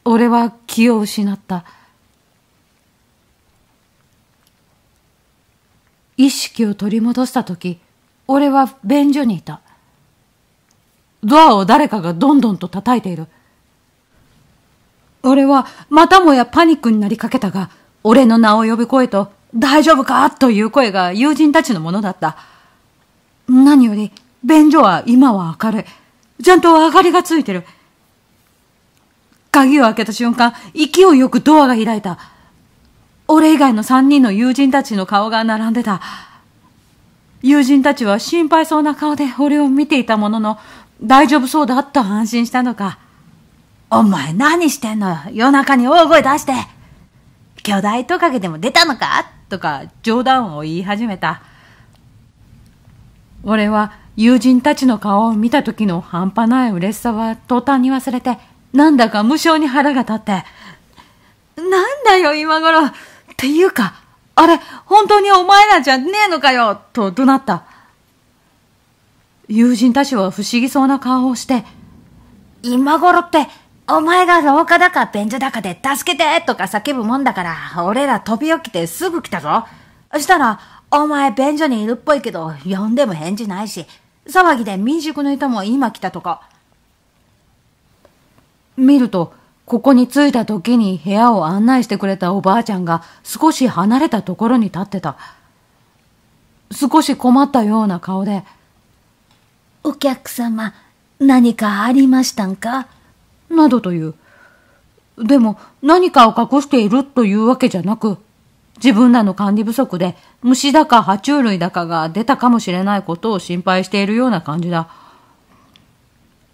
俺は気を失った。意識を取り戻したとき、俺は便所にいた。ドアを誰かがどんどんと叩いている。俺はまたもやパニックになりかけたが、俺の名を呼ぶ声と、大丈夫かという声が友人たちのものだった。何より、便所は今は明るい。ちゃんと明かりがついてる。鍵を開けた瞬間、勢いよくドアが開いた。俺以外の三人の友人たちの顔が並んでた。友人たちは心配そうな顔で俺を見ていたものの、大丈夫そうだと安心したのか、お前何してんの夜中に大声出して。巨大トカゲでも出たのかとか冗談を言い始めた。俺は友人たちの顔を見た時の半端ない嬉しさは途端に忘れて、なんだか無性に腹が立って、なんだよ今頃っていうか、あれ、本当にお前らじゃねえのかよと怒鳴った。友人たちは不思議そうな顔をして、今頃って、お前が廊下だか便所だかで助けてとか叫ぶもんだから、俺ら飛び起きてすぐ来たぞ。したら、お前便所にいるっぽいけど、呼んでも返事ないし、騒ぎで民宿の人も今来たとか。見ると、ここに着いた時に部屋を案内してくれたおばあちゃんが少し離れたところに立ってた。少し困ったような顔で、お客様、何かありましたんかなどという。でも、何かを隠しているというわけじゃなく、自分らの管理不足で虫だか爬虫類だかが出たかもしれないことを心配しているような感じだ。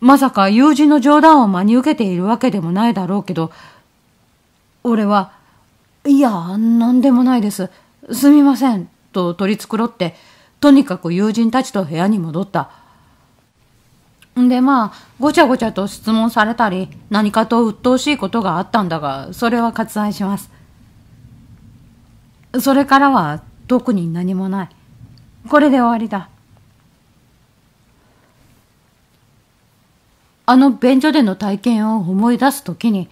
まさか友人の冗談を真に受けているわけでもないだろうけど、俺は、いや、なんでもないです。すみません。と取り繕って、とにかく友人たちと部屋に戻った。でまあ、ごちゃごちゃと質問されたり、何かと鬱陶しいことがあったんだが、それは割愛します。それからは特に何もない。これで終わりだ。あの便所での体験を思い出すときに、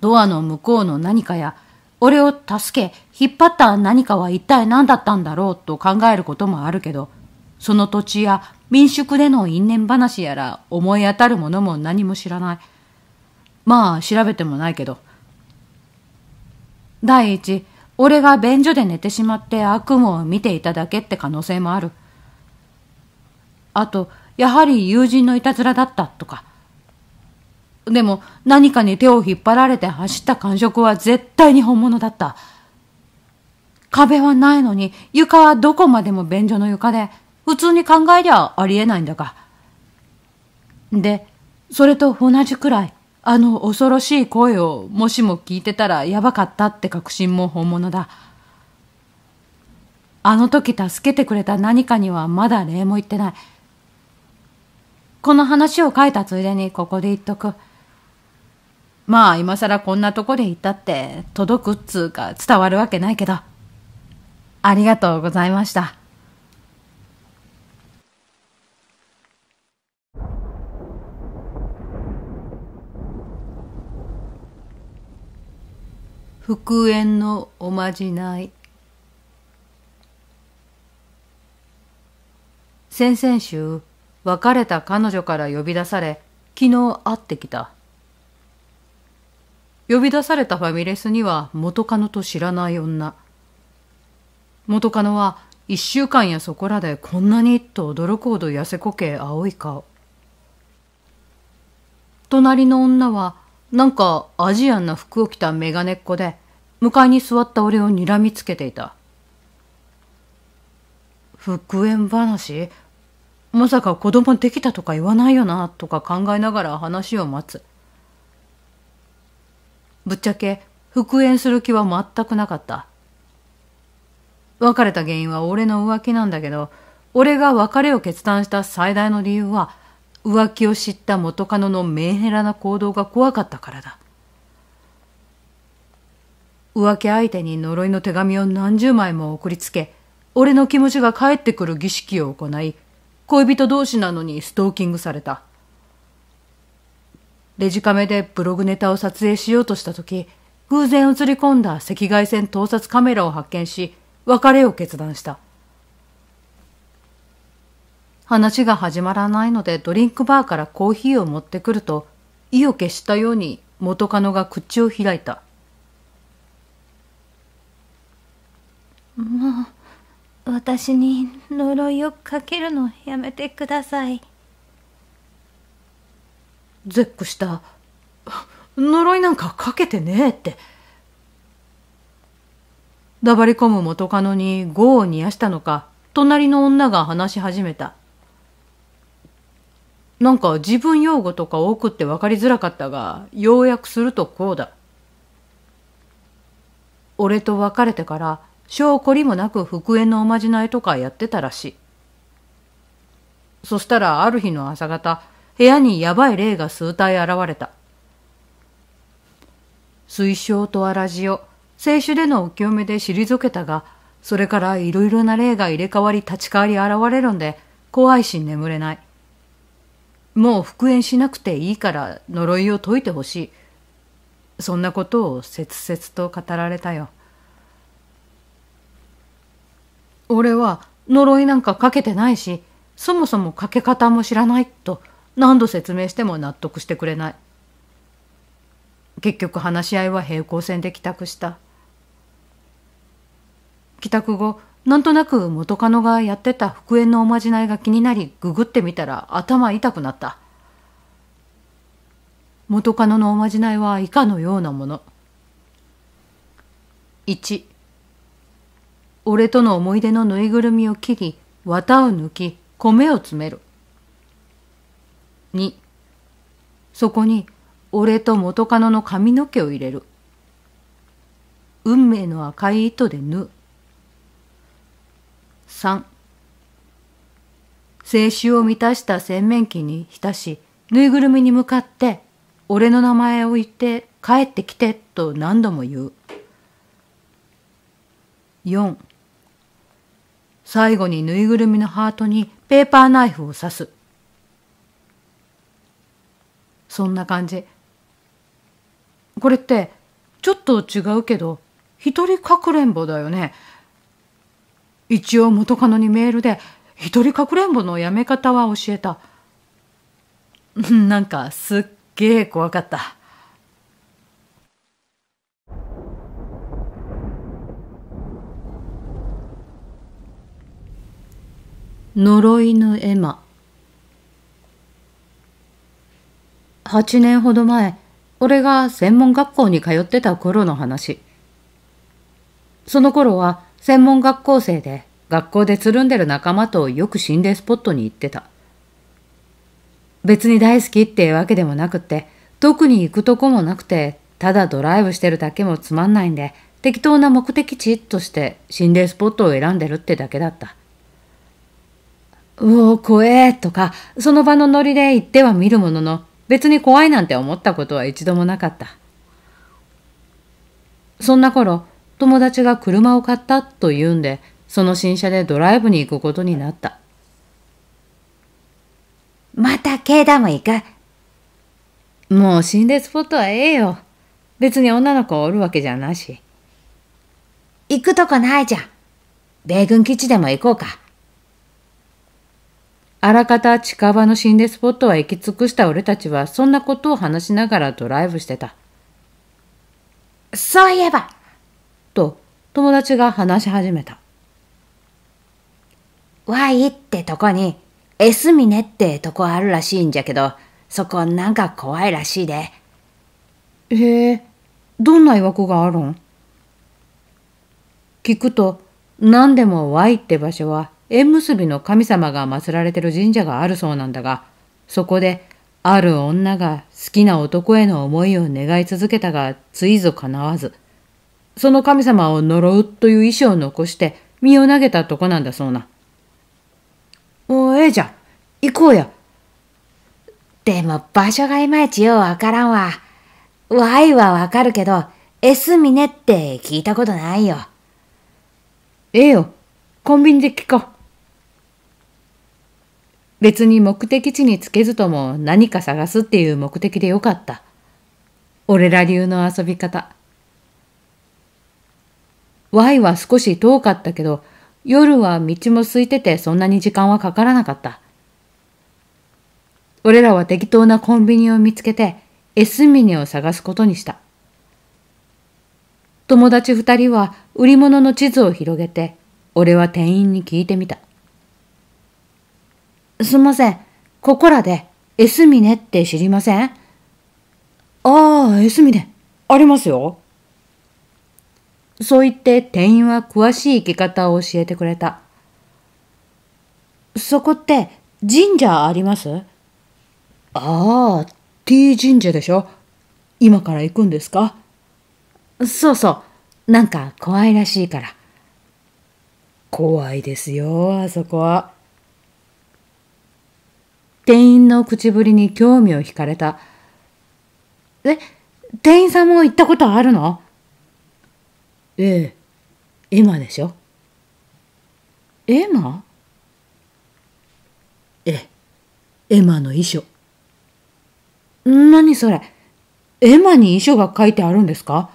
ドアの向こうの何かや、俺を助け、引っ張った何かは一体何だったんだろうと考えることもあるけど、その土地や民宿での因縁話やら思い当たるものも何も知らない。まあ、調べてもないけど。第一、俺が便所で寝てしまって悪夢を見ていただけって可能性もある。あと、やはり友人のいたずらだったとか。でも、何かに手を引っ張られて走った感触は絶対に本物だった。壁はないのに、床はどこまでも便所の床で、普通に考えりゃありえないんだが。で、それと同じくらい、あの恐ろしい声をもしも聞いてたらやばかったって確信も本物だ。あの時助けてくれた何かにはまだ礼も言ってない。この話を書いたついでにここで言っとく。まあ今更こんなとこで言ったって届くっつうか伝わるわけないけど。ありがとうございました。復縁のおまじない先々週別れた彼女から呼び出され昨日会ってきた呼び出されたファミレスには元カノと知らない女元カノは一週間やそこらでこんなにと驚くほど痩せこけ青い顔隣の女はなんかアジアンな服を着たメガネっ子で向かいに座った俺を睨みつけていた。復縁話まさか子供できたとか言わないよなとか考えながら話を待つ。ぶっちゃけ復縁する気は全くなかった。別れた原因は俺の浮気なんだけど、俺が別れを決断した最大の理由は浮気を知った元カノのメンヘラな行動が怖かったからだ。浮気相手に呪いの手紙を何十枚も送りつけ、俺の気持ちが返ってくる儀式を行い、恋人同士なのにストーキングされた。レジカメでブログネタを撮影しようとした時、偶然映り込んだ赤外線盗撮カメラを発見し、別れを決断した。話が始まらないのでドリンクバーからコーヒーを持ってくると、意を決したように元カノが口を開いた。もう私に呪いをかけるのやめてください絶句した呪いなんかかけてねえって黙り込む元カノに業を煮やしたのか隣の女が話し始めたなんか自分用語とか多くって分かりづらかったが要約するとこうだ俺と別れてから性懲りもなく復縁のおまじないとかやってたらしい。そしたらある日の朝方、部屋にやばい霊が数体現れた。水晶とあらじを、清酒でのお清めで退けたが、それからいろいろな霊が入れ替わり立ち代わり現れるんで、怖いし眠れない。もう復縁しなくていいから呪いを解いてほしい。そんなことを切々と語られたよ。俺は呪いなんかかけてないし、そもそもかけ方も知らないと何度説明しても納得してくれない。結局話し合いは平行線で帰宅した。帰宅後、なんとなく元カノがやってた復縁のおまじないが気になりググってみたら頭痛くなった。元カノのおまじないは以下のようなもの。1俺との思い出のぬいぐるみを切り、綿を抜き、米を詰める。2. そこに、俺と元カノの髪の毛を入れる。運命の赤い糸で縫う。3. 青春を満たした洗面器に浸し、ぬいぐるみに向かって、俺の名前を言って帰ってきてと何度も言う。4最後にぬいぐるみのハートにペーパーナイフを刺す。そんな感じ。これって、ちょっと違うけど、一人かくれんぼだよね。一応元カノにメールで、一人かくれんぼのやめ方は教えた。なんかすっげえ怖かった。呪いの絵馬8年ほど前俺が専門学校に通ってた頃の話その頃は専門学校生で学校でつるんでる仲間とよく心霊スポットに行ってた別に大好きってわけでもなくって特に行くとこもなくてただドライブしてるだけもつまんないんで適当な目的地として心霊スポットを選んでるってだけだったうお、怖えとか、その場のノリで言っては見るものの、別に怖いなんて思ったことは一度もなかった。そんな頃、友達が車を買ったと言うんで、その新車でドライブに行くことになった。また慶団も行く。もう心霊スポットはええよ。別に女の子おるわけじゃなし。行くとこないじゃん。米軍基地でも行こうか。あらかた近場の心霊スポットは行き尽くした俺たちはそんなことを話しながらドライブしてた。そういえばと友達が話し始めた。ワイってとこにエスミネってとこあるらしいんじゃけど、そこなんか怖いらしいで。へえ、どんないわくがあるん聞くと、何でも Y って場所は縁結びの神様が祀られてる神社があるそうなんだが、そこで、ある女が好きな男への思いを願い続けたが、ついぞ叶わず、その神様を呪うという意志を残して身を投げたとこなんだそうな。おええじゃん。行こうや。でも場所がいまいちようわからんわ。y はわかるけど、エスミネって聞いたことないよ。ええよ。コンビニで聞こう。別に目的地につけずとも何か探すっていう目的でよかった。俺ら流の遊び方。Y は少し遠かったけど、夜は道も空いててそんなに時間はかからなかった。俺らは適当なコンビニを見つけて、エスミニを探すことにした。友達二人は売り物の地図を広げて、俺は店員に聞いてみた。すんません。ここらで、エスミネって知りませんああ、エスミネ、ありますよ。そう言って店員は詳しい生き方を教えてくれた。そこって神社ありますああ、T 神社でしょ。今から行くんですかそうそう。なんか怖いらしいから。怖いですよ、あそこは。店員の口ぶりに興味を惹かれた。え、店員さんも行ったことあるのええ、エマでしょ。エマええ、エマの遺書。何それエマに遺書が書いてあるんですか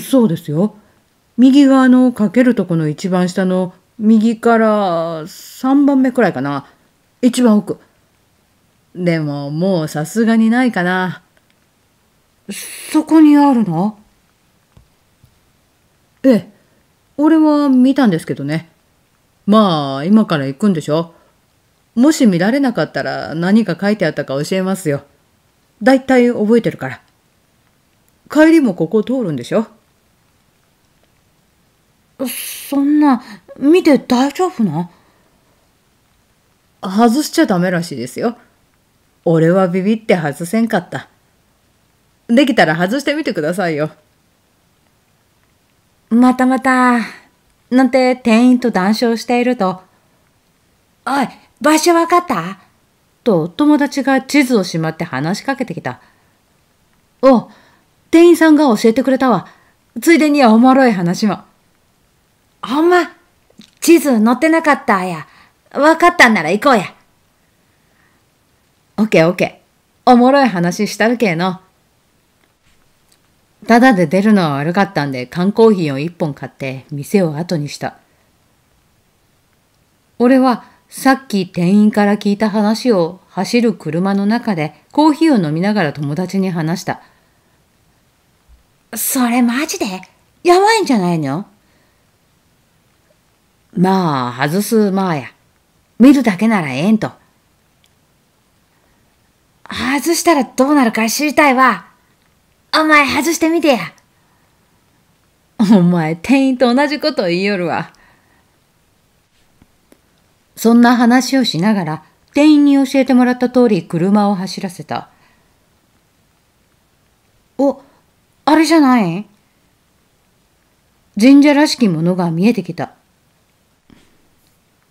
そうですよ。右側のかけるとこの一番下の右から3番目くらいかな。一番奥。でももうさすがにないかな。そこにあるのええ。俺は見たんですけどね。まあ、今から行くんでしょ。もし見られなかったら何か書いてあったか教えますよ。だいたい覚えてるから。帰りもここ通るんでしょそんな、見て大丈夫な外しちゃダメらしいですよ。俺はビビって外せんかった。できたら外してみてくださいよ。またまた、なんて店員と談笑していると、おい、場所わかったと友達が地図をしまって話しかけてきた。お、店員さんが教えてくれたわ。ついでにはおもろい話も。ほんま、地図載ってなかったや。わかったんなら行こうや。オッケーオッケー。おもろい話したるけえの。ただで出るのは悪かったんで缶コーヒーを一本買って店を後にした。俺はさっき店員から聞いた話を走る車の中でコーヒーを飲みながら友達に話した。それマジでやばいんじゃないのまあ、外すまあや。見るだけならええんと。外したらどうなるか知りたいわ。お前外してみてや。お前店員と同じこと言いよるわ。そんな話をしながら店員に教えてもらった通り車を走らせた。お、あれじゃない神社らしきものが見えてきた。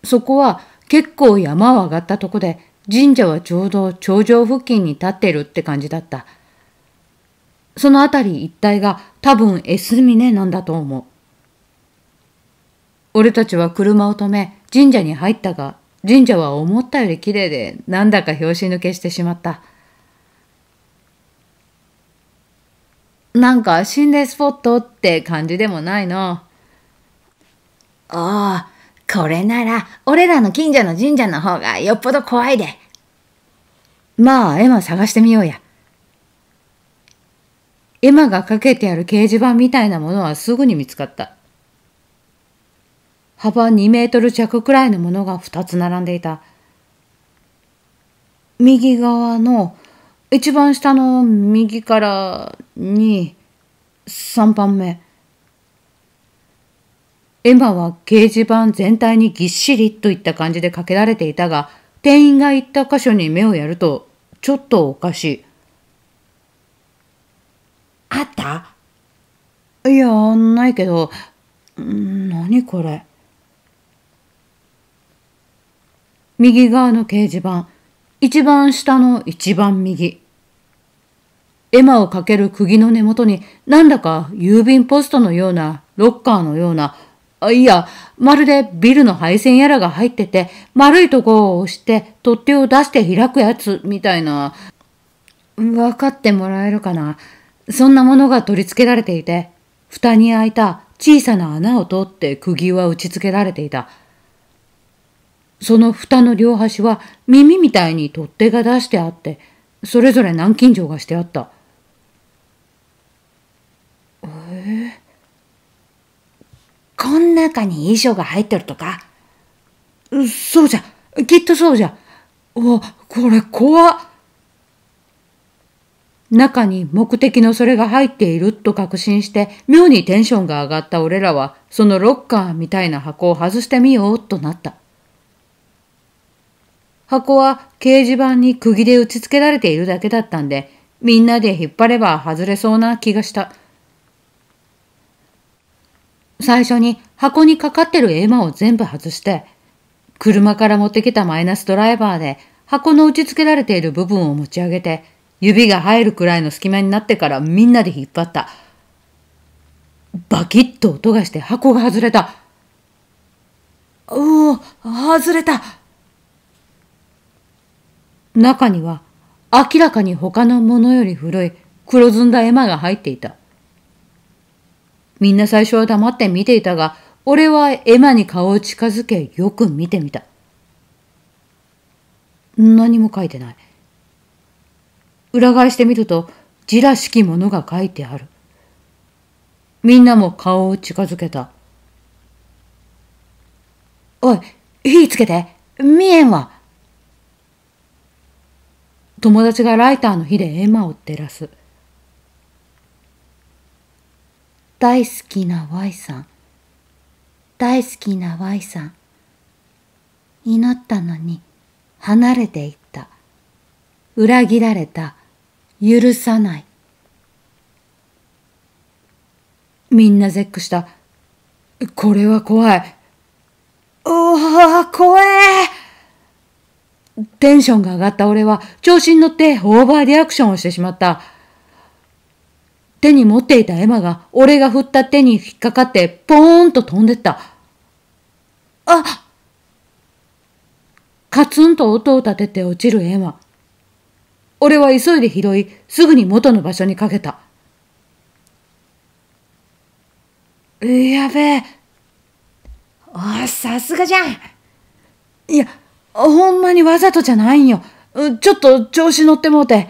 そこは結構山を上がったとこで、神社はちょうど頂上付近に立っているって感じだった。その辺り一帯が多分 S 峰なんだと思う。俺たちは車を止め神社に入ったが、神社は思ったより綺麗でなんだか拍子抜けしてしまった。なんか心霊スポットって感じでもないな。ああ、これなら、俺らの近所の神社の方がよっぽど怖いで。まあ、エマ探してみようや。エマがかけてある掲示板みたいなものはすぐに見つかった。幅2メートル弱くらいのものが2つ並んでいた。右側の、一番下の右から2、3番目。エマは掲示板全体にぎっしりといった感じでかけられていたが、店員が言った箇所に目をやると、ちょっとおかしい。あったいや、ないけど、何これ。右側の掲示板、一番下の一番右。絵馬をかける釘の根元になんだか郵便ポストのようなロッカーのようないや、まるでビルの配線やらが入ってて、丸いとこを押して取っ手を出して開くやつみたいな。分かってもらえるかな。そんなものが取り付けられていて、蓋に開いた小さな穴を通って釘は打ち付けられていた。その蓋の両端は耳みたいに取っ手が出してあって、それぞれ南京錠がしてあった。こん中に衣装が入ってるとか。そうじゃ、きっとそうじゃ。お、これ怖っ。中に目的のそれが入っていると確信して妙にテンションが上がった俺らはそのロッカーみたいな箱を外してみようとなった箱は掲示板に釘で打ち付けられているだけだったんでみんなで引っ張れば外れそうな気がした最初に箱にかかってる絵馬を全部外して、車から持ってきたマイナスドライバーで箱の打ち付けられている部分を持ち上げて、指が入るくらいの隙間になってからみんなで引っ張った。バキッと音がして箱が外れた。おお、外れた。中には明らかに他のものより古い黒ずんだ絵馬が入っていた。みんな最初は黙って見ていたが、俺はエマに顔を近づけよく見てみた。何も書いてない。裏返してみると、字らしきものが書いてある。みんなも顔を近づけた。おい、火つけて見えんわ友達がライターの火でエマを照らす。大好きな Y さん大好きな Y さん祈ったのに離れていった裏切られた許さないみんな絶句したこれは怖いうわ怖えテンションが上がった俺は調子に乗ってオーバーリアクションをしてしまった手に持っていたエマが、俺が振った手に引っかかって、ポーンと飛んでった。あカツンと音を立てて落ちるエマ。俺は急いで拾い、すぐに元の場所にかけた。やべえ。あ、さすがじゃん。いや、ほんまにわざとじゃないんよ。ちょっと調子乗ってもうて。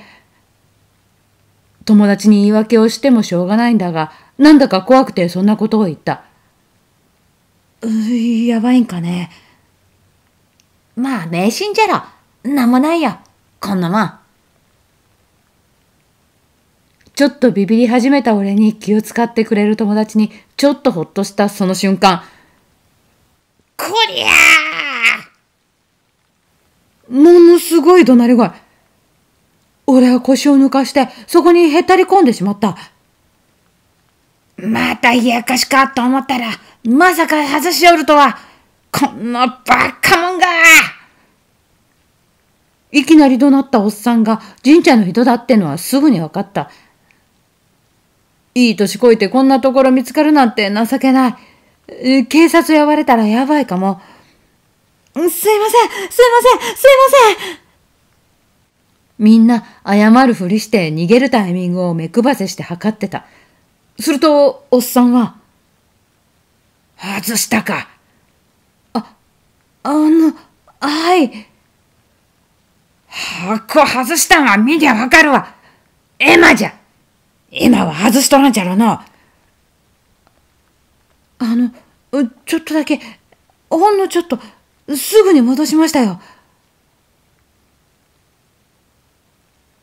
友達に言い訳をしてもしょうがないんだが、なんだか怖くてそんなことを言った。うー、やばいんかね。まあ、迷信じゃろ。なんもないよ。こんなもん。ちょっとビビり始めた俺に気を使ってくれる友達にちょっとほっとしたその瞬間。こりゃーものすごい怒鳴り声。俺は腰を抜かして、そこにへったり込んでしまった。また冷やかしかと思ったら、まさか外しおるとは、こんなバカもんがいきなり怒鳴ったおっさんが神社の人だってのはすぐに分かった。いい年こいてこんなところ見つかるなんて情けない。警察呼ばれたらやばいかも。すいませんすいませんすいませんみんな謝るふりして逃げるタイミングを目配せして測ってた。すると、おっさんは、外したか。あ、あの、はい。箱外したんは見りゃわかるわ。エマじゃ。今は外しとらんじゃろの。あの、ちょっとだけ、ほんのちょっと、すぐに戻しましたよ。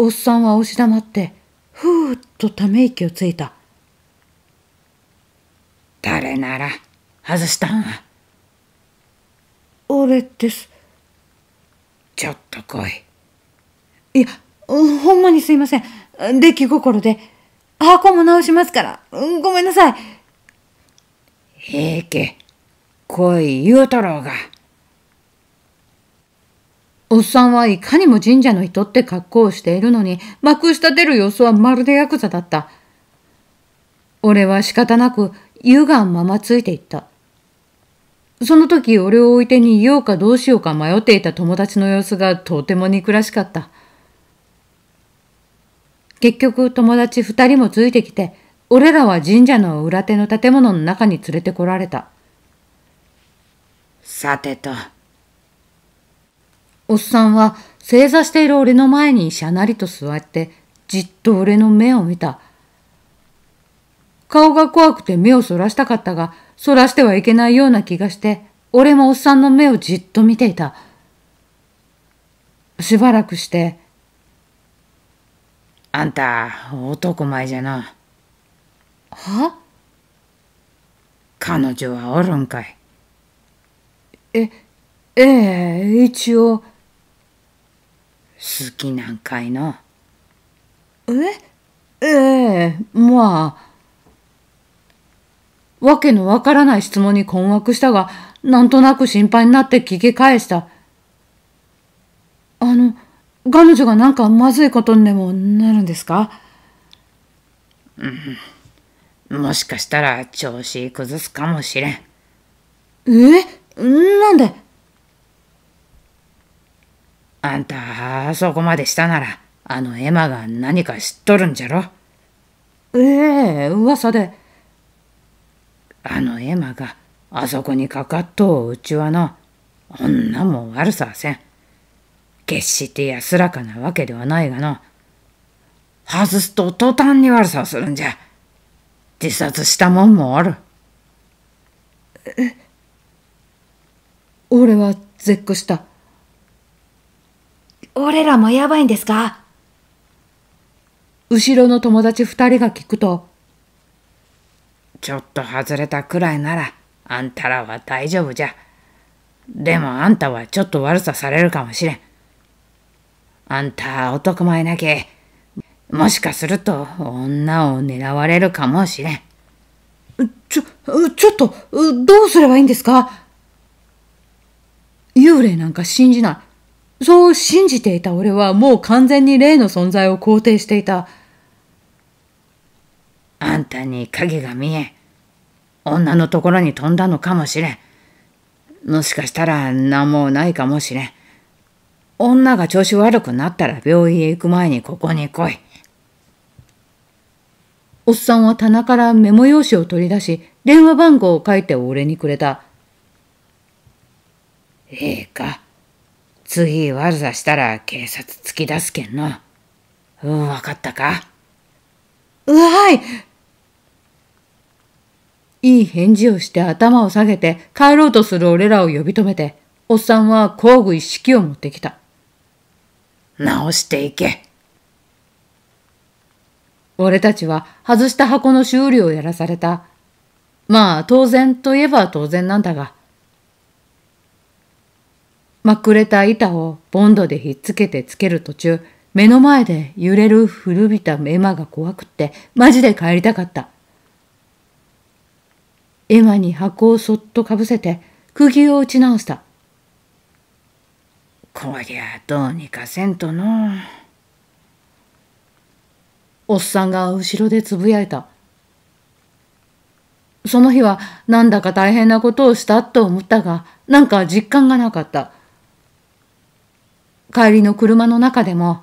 おっさんは押し黙ってふうっとため息をついた誰なら外したん俺ですちょっと来いいやほんまにすいません出来心で箱も直しますから、うん、ごめんなさい平家来い言うとろうが。おっさんはいかにも神社の人って格好をしているのに、幕下出る様子はまるでヤクザだった。俺は仕方なく、湯がんままついていった。その時俺を置いてにいようかどうしようか迷っていた友達の様子がとても憎らしかった。結局友達二人もついてきて、俺らは神社の裏手の建物の中に連れてこられた。さてと。おっさんは正座している俺の前にしゃなりと座って、じっと俺の目を見た。顔が怖くて目をそらしたかったが、そらしてはいけないような気がして、俺もおっさんの目をじっと見ていた。しばらくして、あんた、男前じゃな。は彼女はおるんかい。え、ええ、一応。好きなんかいのえええまあわけのわからない質問に困惑したがなんとなく心配になって聞き返したあの彼女がなんかまずいことにでもなるんですかうんもしかしたら調子崩すかもしれんえなんであんたそこまでしたならあのエマが何か知っとるんじゃろええ噂であのエマがあそこにかかっとううちはの女も悪さはせん決して安らかなわけではないがの外すと途端に悪さをするんじゃ自殺したもんもある俺は絶句した俺らもやばいんですか後ろの友達二人が聞くと、ちょっと外れたくらいなら、あんたらは大丈夫じゃ。でもあんたはちょっと悪さされるかもしれん。あんた男前なけ。もしかすると女を狙われるかもしれん。ちょ、ちょっと、どうすればいいんですか幽霊なんか信じない。そう信じていた俺はもう完全に霊の存在を肯定していた。あんたに影が見え、女のところに飛んだのかもしれん。もしかしたら何もないかもしれん。女が調子悪くなったら病院へ行く前にここに来い。おっさんは棚からメモ用紙を取り出し、電話番号を書いて俺にくれた。ええか。次悪さしたら警察突き出すけんの。うん、わかったかうわいいい返事をして頭を下げて帰ろうとする俺らを呼び止めて、おっさんは工具一式を持ってきた。直していけ。俺たちは外した箱の修理をやらされた。まあ当然といえば当然なんだが、まくれた板をボンドでひっつけてつける途中、目の前で揺れる古びたエマが怖くって、マジで帰りたかった。エマに箱をそっとかぶせて、釘を打ち直した。こりゃどうにかせんとの。おっさんが後ろでつぶやいた。その日はなんだか大変なことをしたと思ったが、なんか実感がなかった。帰りの車の中でも、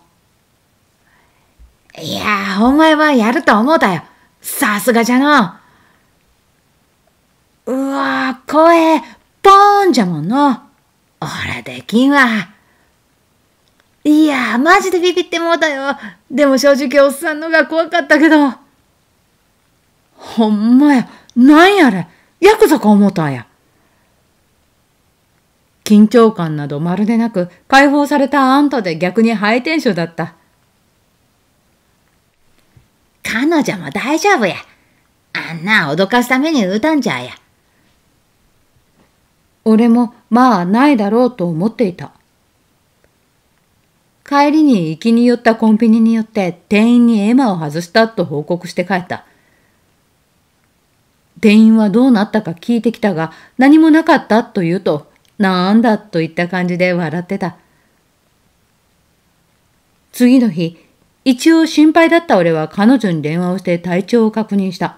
いやお前はやると思うだよ。さすがじゃの。うわ怖声、ポーンじゃもんの。俺できんわ。いやー、マジでビビってもうたよ。でも正直おっさんのが怖かったけど。ほんまや、なんやれ。ヤクザか思うたんや。緊張感などまるでなく、解放されたあんたで逆にハイテンションだった。彼女も大丈夫や。あんな脅かすために歌んじゃや。俺もまあないだろうと思っていた。帰りに行きに寄ったコンビニによって店員にエマを外したと報告して帰った。店員はどうなったか聞いてきたが何もなかったと言うとなんだといった感じで笑ってた。次の日、一応心配だった俺は彼女に電話をして体調を確認した。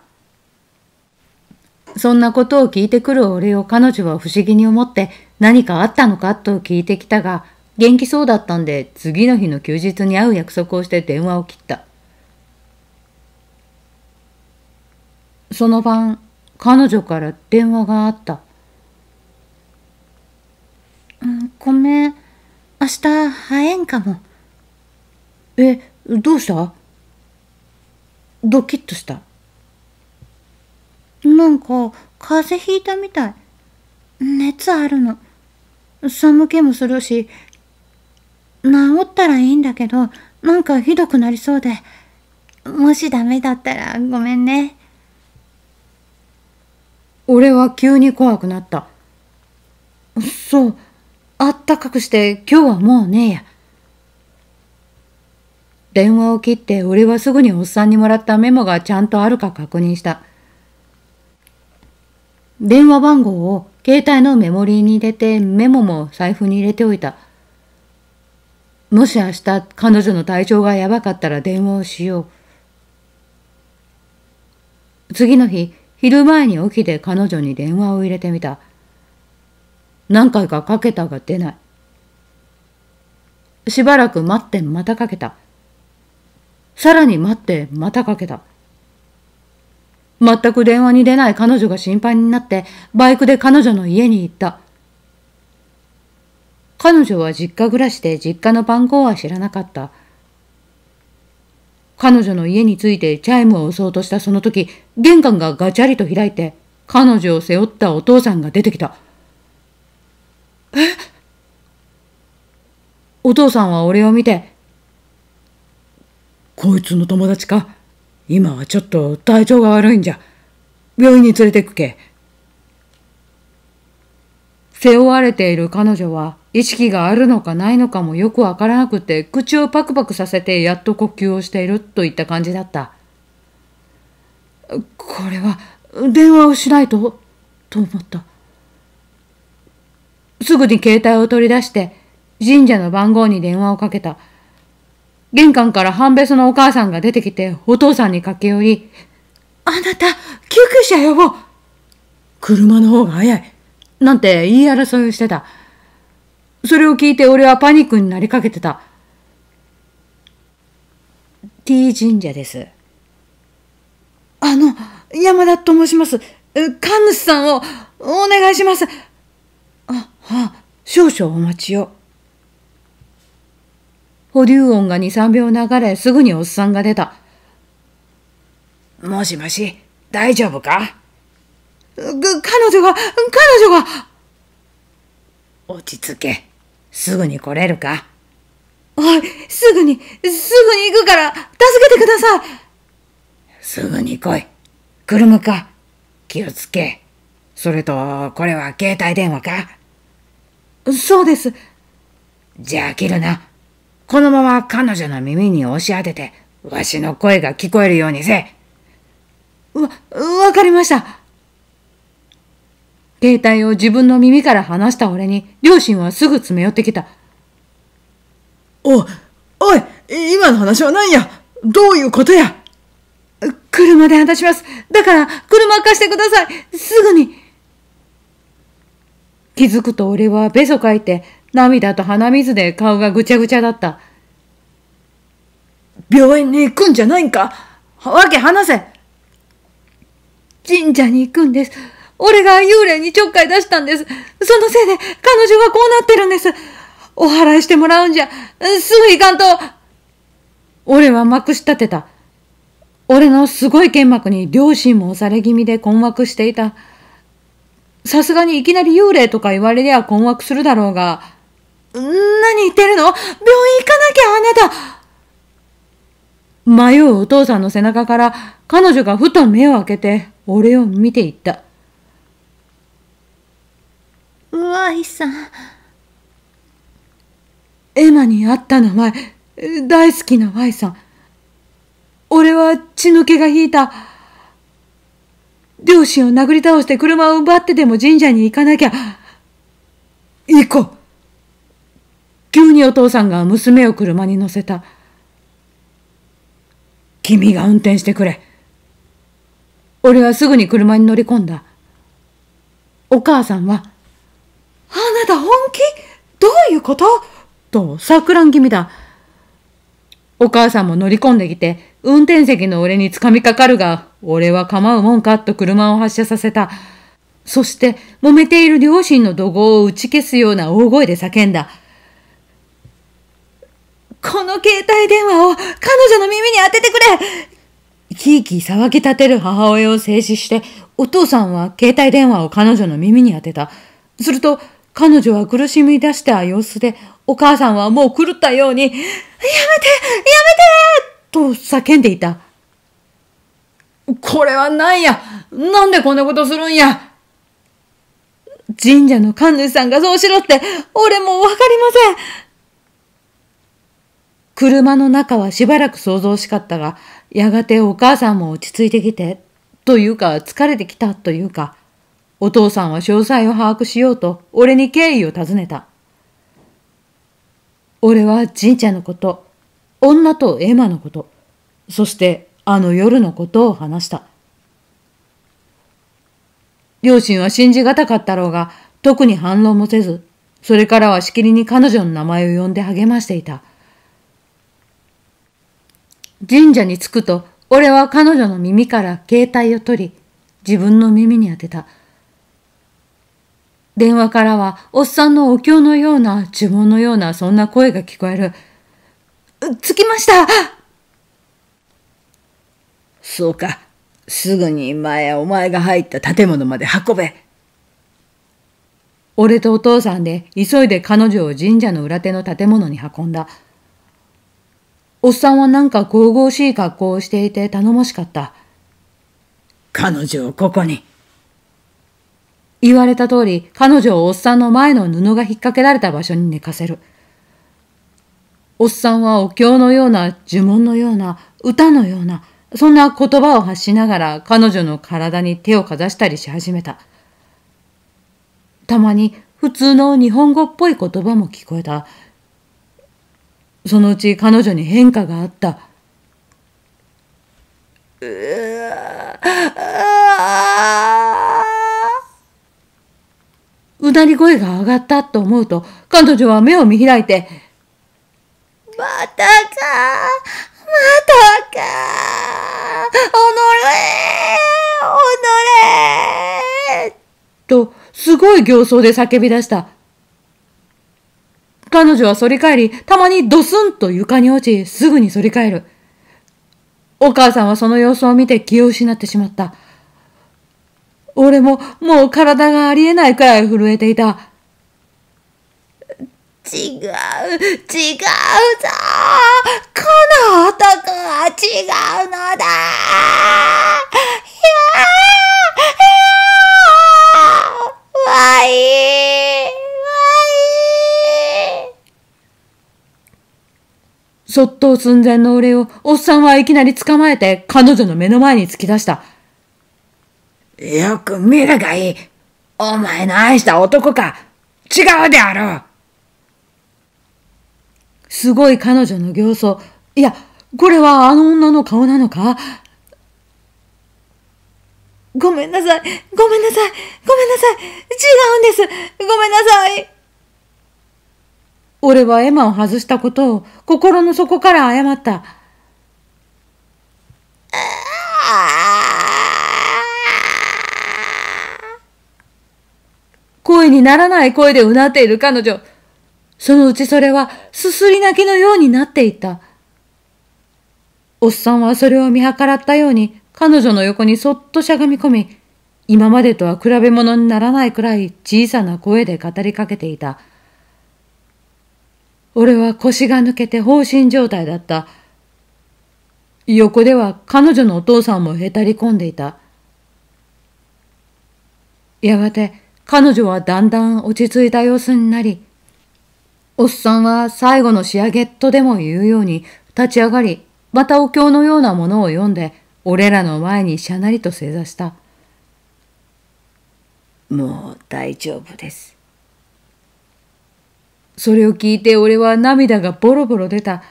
そんなことを聞いてくる俺を彼女は不思議に思って何かあったのかと聞いてきたが、元気そうだったんで次の日の休日に会う約束をして電話を切った。その晩、彼女から電話があった。ね。明日、早えんかも。え、どうしたドキッとした。なんか、風邪ひいたみたい。熱あるの。寒気もするし、治ったらいいんだけど、なんかひどくなりそうで。もしダメだったらごめんね。俺は急に怖くなった。そう。あったかくして今日はもうねえや。電話を切って俺はすぐにおっさんにもらったメモがちゃんとあるか確認した。電話番号を携帯のメモリーに入れてメモも財布に入れておいた。もし明日彼女の体調がやばかったら電話をしよう。次の日、昼前に起きて彼女に電話を入れてみた。何回かかけたが出ない。しばらく待ってまたかけた。さらに待ってまたかけた。全く電話に出ない彼女が心配になってバイクで彼女の家に行った。彼女は実家暮らしで実家の番号は知らなかった。彼女の家についてチャイムを押そうとしたその時、玄関がガチャリと開いて、彼女を背負ったお父さんが出てきた。えお父さんは俺を見て、こいつの友達か今はちょっと体調が悪いんじゃ。病院に連れてくけ。背負われている彼女は意識があるのかないのかもよくわからなくて口をパクパクさせてやっと呼吸をしているといった感じだった。これは電話をしないとと思った。すぐに携帯を取り出して、神社の番号に電話をかけた。玄関から半べそのお母さんが出てきて、お父さんに駆け寄り、あなた、救急車呼ぼう車の方が早い。なんて言い争いをしてた。それを聞いて俺はパニックになりかけてた。T 神社です。あの、山田と申します。神主さんをお願いします。あ、はあ、少々お待ちを。保留音が2、3秒流れ、すぐにおっさんが出た。もしもし、大丈夫か彼女が、彼女が落ち着け。すぐに来れるかおい、すぐに、すぐに行くから、助けてくださいすぐに来い。車か気をつけ。それと、これは携帯電話かそうです。じゃあ切るな。このまま彼女の耳に押し当てて、わしの声が聞こえるようにせえ。わ、わかりました。携帯を自分の耳から離した俺に、両親はすぐ詰め寄ってきた。おおい、今の話は何やどういうことや車で話します。だから、車貸してください。すぐに。気づくと俺はべそかいて、涙と鼻水で顔がぐちゃぐちゃだった。病院に行くんじゃないんかわけ話せ神社に行くんです。俺が幽霊にちょっかい出したんです。そのせいで彼女はこうなってるんです。お祓いしてもらうんじゃ、すぐ行かんと。俺はまくし立てた。俺のすごい剣幕に両親も押され気味で困惑していた。さすがにいきなり幽霊とか言われりゃ困惑するだろうが、何言ってるの病院行かなきゃあなた迷うお父さんの背中から彼女がふと目を開けて俺を見ていった。うわいさん。エマに会った名前、大好きな Y さん。俺は血の気が引いた。両親を殴り倒して車を奪ってでも神社に行かなきゃ。行こう。急にお父さんが娘を車に乗せた。君が運転してくれ。俺はすぐに車に乗り込んだ。お母さんは、あなた本気どういうことと錯乱気味だ。お母さんも乗り込んできて、運転席の俺に掴みかかるが、俺は構うもんかと車を発車させた。そして、揉めている両親の怒号を打ち消すような大声で叫んだ。この携帯電話を彼女の耳に当ててくれキーキー騒ぎ立てる母親を制止して、お父さんは携帯電話を彼女の耳に当てた。すると、彼女は苦しみ出した様子で、お母さんはもう狂ったように、やめてやめてと叫んでいた。これはなやなんでこんなことするんや神社の神主さんがそうしろって、俺もわかりません車の中はしばらく想像しかったが、やがてお母さんも落ち着いてきて、というか疲れてきたというか、お父さんは詳細を把握しようと、俺に経緯を尋ねた。俺は神社のこと、女とエマのこと、そしてあの夜のことを話した。両親は信じがたかったろうが、特に反論もせず、それからはしきりに彼女の名前を呼んで励ましていた。神社に着くと、俺は彼女の耳から携帯を取り、自分の耳に当てた。電話からは、おっさんのお経のような、呪文のような、そんな声が聞こえる。着きましたそうか。すぐに前お前が入った建物まで運べ。俺とお父さんで急いで彼女を神社の裏手の建物に運んだ。おっさんはなんか神々しい格好をしていて頼もしかった。彼女をここに。言われた通り、彼女をおっさんの前の布が引っ掛けられた場所に寝かせる。おっさんはお経のような、呪文のような、歌のような、そんな言葉を発しながら彼女の体に手をかざしたりし始めた。たまに普通の日本語っぽい言葉も聞こえた。そのうち彼女に変化があった。うなり声が上がったと思うと彼女は目を見開いてまたか、またか、おのれ、おのれ、と、すごい形相で叫び出した。彼女は反り返り、たまにドスンと床に落ち、すぐに反り返る。お母さんはその様子を見て気を失ってしまった。俺ももう体がありえないくらい震えていた。違う、違うぞこの男は違うのだやわいわいそっと寸前の俺を、おっさんはいきなり捕まえて、彼女の目の前に突き出した。よく見るがいい。お前の愛した男か。違うであろう。すごい彼女の形相。いや、これはあの女の顔なのかごめんなさい。ごめんなさい。ごめんなさい。違うんです。ごめんなさい。俺はエマを外したことを心の底から謝った。声にならない声でうなっている彼女。そのうちそれはすすり泣きのようになっていた。おっさんはそれを見計らったように彼女の横にそっとしゃがみ込み、今までとは比べ物にならないくらい小さな声で語りかけていた。俺は腰が抜けて放心状態だった。横では彼女のお父さんもへたり込んでいた。やがて彼女はだんだん落ち着いた様子になり、おっさんは最後の仕上げとでも言うように立ち上がり、またお経のようなものを読んで、俺らの前にしゃなりと正座した。もう大丈夫です。それを聞いて俺は涙がボロボロ出た。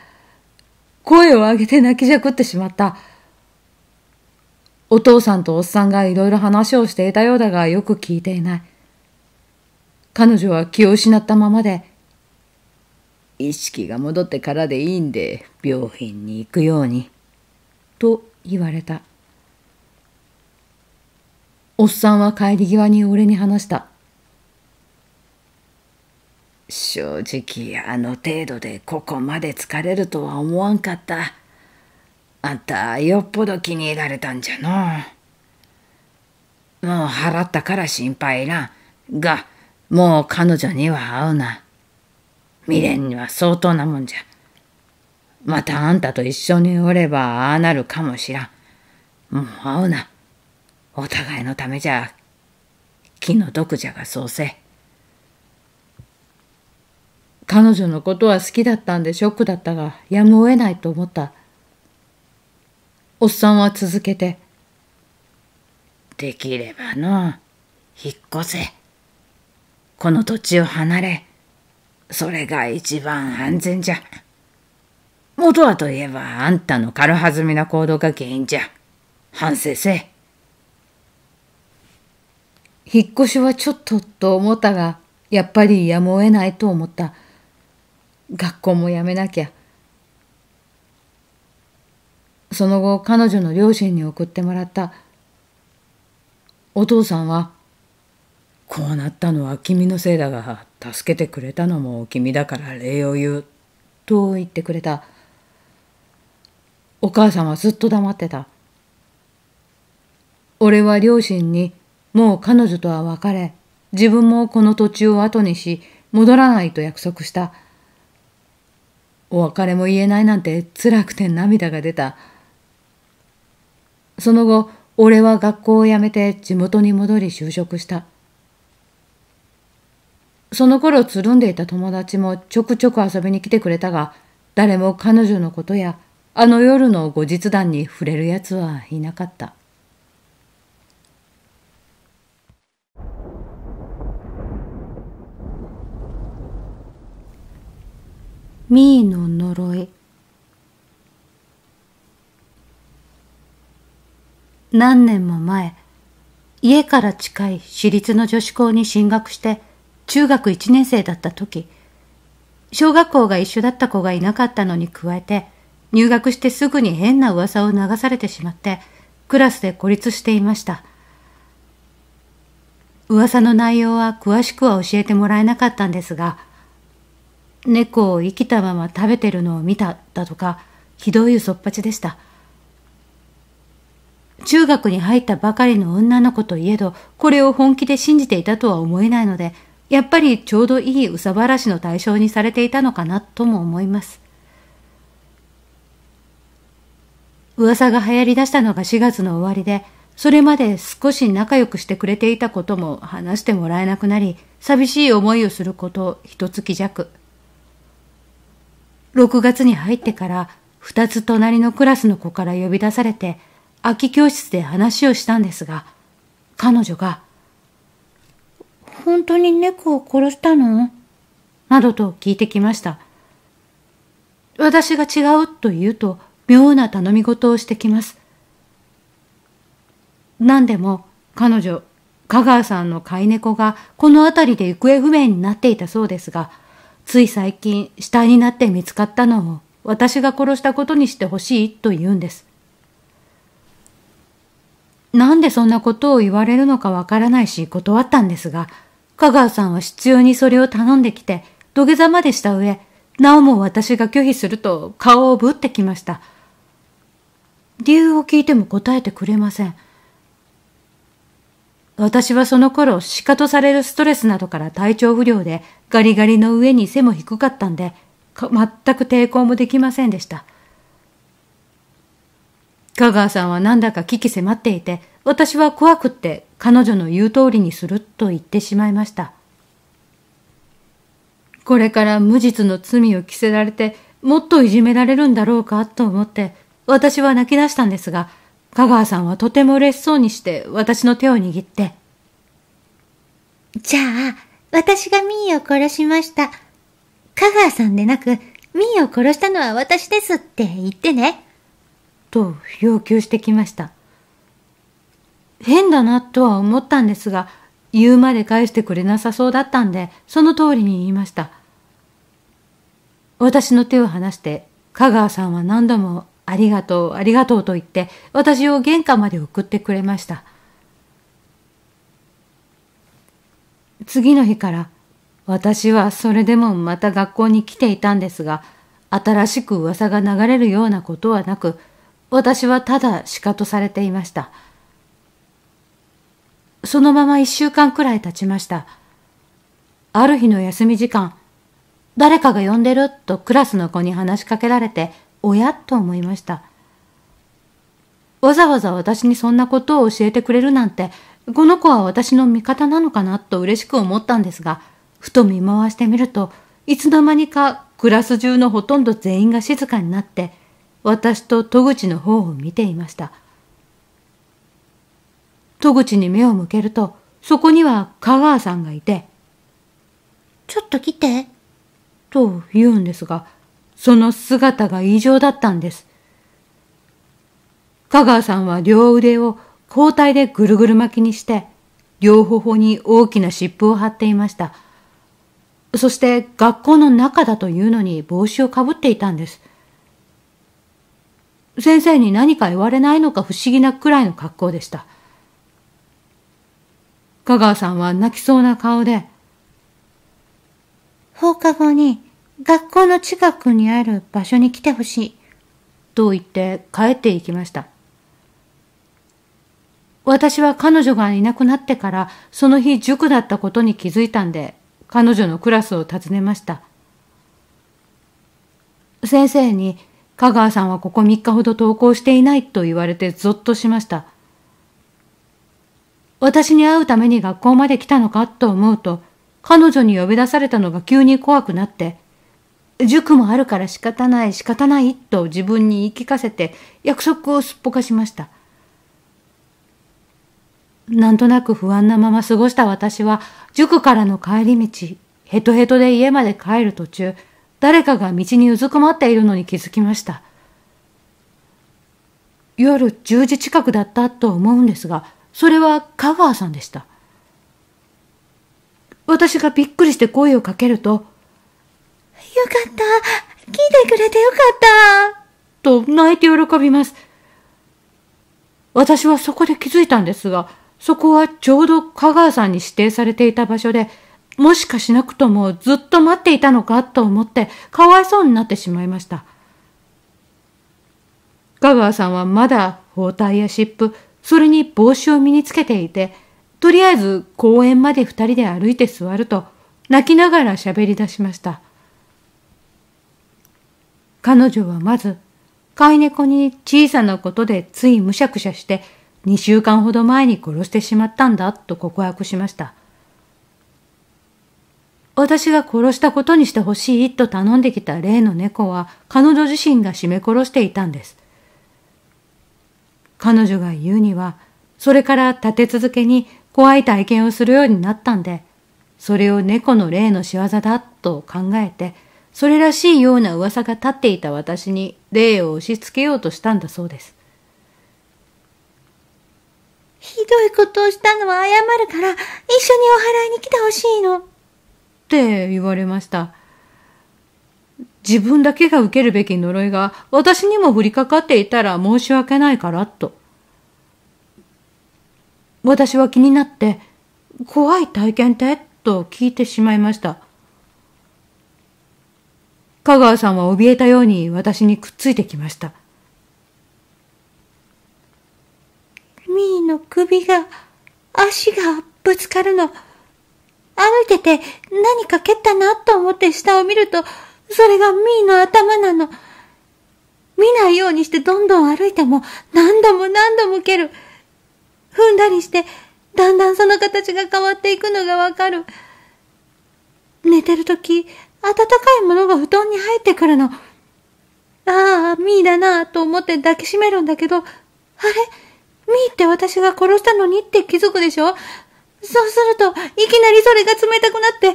声を上げて泣きじゃくってしまった。お父さんとおっさんがいろいろ話をしていたようだがよく聞いていない。彼女は気を失ったままで意識が戻ってからでいいんで病院に行くように」と言われたおっさんは帰り際に俺に話した正直あの程度でここまで疲れるとは思わんかったあんたよっぽど気に入られたんじゃのもう払ったから心配いらんがもう彼女には会うな。未練には相当なもんじゃ。またあんたと一緒におればああなるかもしらん。もう会うな。お互いのためじゃ、気の毒じゃがそうせ。彼女のことは好きだったんでショックだったが、やむを得ないと思った。おっさんは続けて。できればの、引っ越せ。この土地を離れ、それが一番安全じゃ。元はといえばあんたの軽はずみな行動が原因じゃ。反省せ。引っ越しはちょっとと思ったが、やっぱりやむを得ないと思った。学校もやめなきゃ。その後彼女の両親に送ってもらった。お父さんはこうなったのは君のせいだが助けてくれたのも君だから礼を言う」と言ってくれたお母さんはずっと黙ってた俺は両親にもう彼女とは別れ自分もこの土地を後にし戻らないと約束したお別れも言えないなんて辛くて涙が出たその後俺は学校を辞めて地元に戻り就職した。その頃つるんでいた友達もちょくちょく遊びに来てくれたが、誰も彼女のことやあの夜の後日談に触れるやつはいなかった。ミーの呪い何年も前、家から近い私立の女子校に進学して、中学1年生だった時、小学校が一緒だった子がいなかったのに加えて、入学してすぐに変な噂を流されてしまって、クラスで孤立していました。噂の内容は詳しくは教えてもらえなかったんですが、猫を生きたまま食べてるのを見ただとか、ひどい嘘っぱちでした。中学に入ったばかりの女の子といえど、これを本気で信じていたとは思えないので、やっぱりちょうどいい憂さ晴らしの対象にされていたのかなとも思います。噂が流行り出したのが4月の終わりで、それまで少し仲良くしてくれていたことも話してもらえなくなり、寂しい思いをすること一月弱。6月に入ってから2つ隣のクラスの子から呼び出されて、空き教室で話をしたんですが、彼女が本当に猫を殺したのなどと聞いてきました。私が違うと言うと妙な頼み事をしてきます。何でも彼女、香川さんの飼い猫がこの辺りで行方不明になっていたそうですが、つい最近死体になって見つかったのを私が殺したことにしてほしいと言うんです。なんでそんなことを言われるのかわからないし断ったんですが、香川さんは執拗にそれを頼んできて、土下座までした上、なおも私が拒否すると顔をぶってきました。理由を聞いても答えてくれません。私はその頃、鹿とされるストレスなどから体調不良で、ガリガリの上に背も低かったんで、全く抵抗もできませんでした。香川さんはなんだか危機迫っていて、私は怖くって彼女の言う通りにすると言ってしまいました。これから無実の罪を着せられて、もっといじめられるんだろうかと思って、私は泣き出したんですが、香川さんはとても嬉しそうにして私の手を握って、じゃあ、私がミーを殺しました。香川さんでなく、ミーを殺したのは私ですって言ってね。と要求してきました。変だなとは思ったんですが、言うまで返してくれなさそうだったんで、その通りに言いました。私の手を離して、香川さんは何度もありがとう、ありがとうと言って、私を玄関まで送ってくれました。次の日から、私はそれでもまた学校に来ていたんですが、新しく噂が流れるようなことはなく、私はただ鹿とされていました。そのまま一週間くらい経ちました。ある日の休み時間、誰かが呼んでるとクラスの子に話しかけられて、おやと思いました。わざわざ私にそんなことを教えてくれるなんて、この子は私の味方なのかなと嬉しく思ったんですが、ふと見回してみると、いつの間にかクラス中のほとんど全員が静かになって、私と戸口の方を見ていました。戸口に目を向けると、そこには香川さんがいて、ちょっと来て、と言うんですが、その姿が異常だったんです。香川さんは両腕を交代でぐるぐる巻きにして、両頬に大きな湿布を貼っていました。そして学校の中だというのに帽子をかぶっていたんです。先生に何か言われないのか不思議なくらいの格好でした。香川さんは泣きそうな顔で、放課後に学校の近くにある場所に来てほしい。と言って帰っていきました。私は彼女がいなくなってからその日塾だったことに気づいたんで彼女のクラスを訪ねました。先生に香川さんはここ3日ほど投稿していないと言われてぞっとしました。私に会うために学校まで来たのかと思うと、彼女に呼び出されたのが急に怖くなって、塾もあるから仕方ない仕方ないと自分に言い聞かせて約束をすっぽかしました。なんとなく不安なまま過ごした私は、塾からの帰り道、ヘトヘトで家まで帰る途中、誰かが道にうずくまっているのに気づきました。夜10時近くだったと思うんですが、それは香川さんでした。私がびっくりして声をかけると、よかった、聞いてくれてよかったと泣いて喜びます。私はそこで気づいたんですが、そこはちょうど香川さんに指定されていた場所で、もしかしなくともずっと待っていたのかと思ってかわいそうになってしまいました。香川さんはまだ包帯や湿布、それに帽子を身につけていて、とりあえず公園まで二人で歩いて座ると、泣きながら喋り出しました。彼女はまず、飼い猫に小さなことでついむしゃくしゃして、2週間ほど前に殺してしまったんだと告白しました。私が殺したことにしてほしいと頼んできた例の猫は彼女自身が絞め殺していたんです。彼女が言うには、それから立て続けに怖い体験をするようになったんで、それを猫の霊の仕業だと考えて、それらしいような噂が立っていた私に霊を押し付けようとしたんだそうです。ひどいことをしたのは謝るから、一緒にお祓いに来てほしいの。って言われました。自分だけが受けるべき呪いが私にも降りかかっていたら申し訳ないからと。私は気になって怖い体験ってと聞いてしまいました。香川さんは怯えたように私にくっついてきました。ミーの首が、足がぶつかるの。歩いてて何か蹴ったなと思って下を見ると、それがミーの頭なの。見ないようにしてどんどん歩いても何度も何度も蹴る。踏んだりして、だんだんその形が変わっていくのがわかる。寝てるとき、暖かいものが布団に入ってくるの。ああ、ミーだなぁと思って抱きしめるんだけど、あれミーって私が殺したのにって気づくでしょそうすると、いきなりそれが冷たくなって、べちょ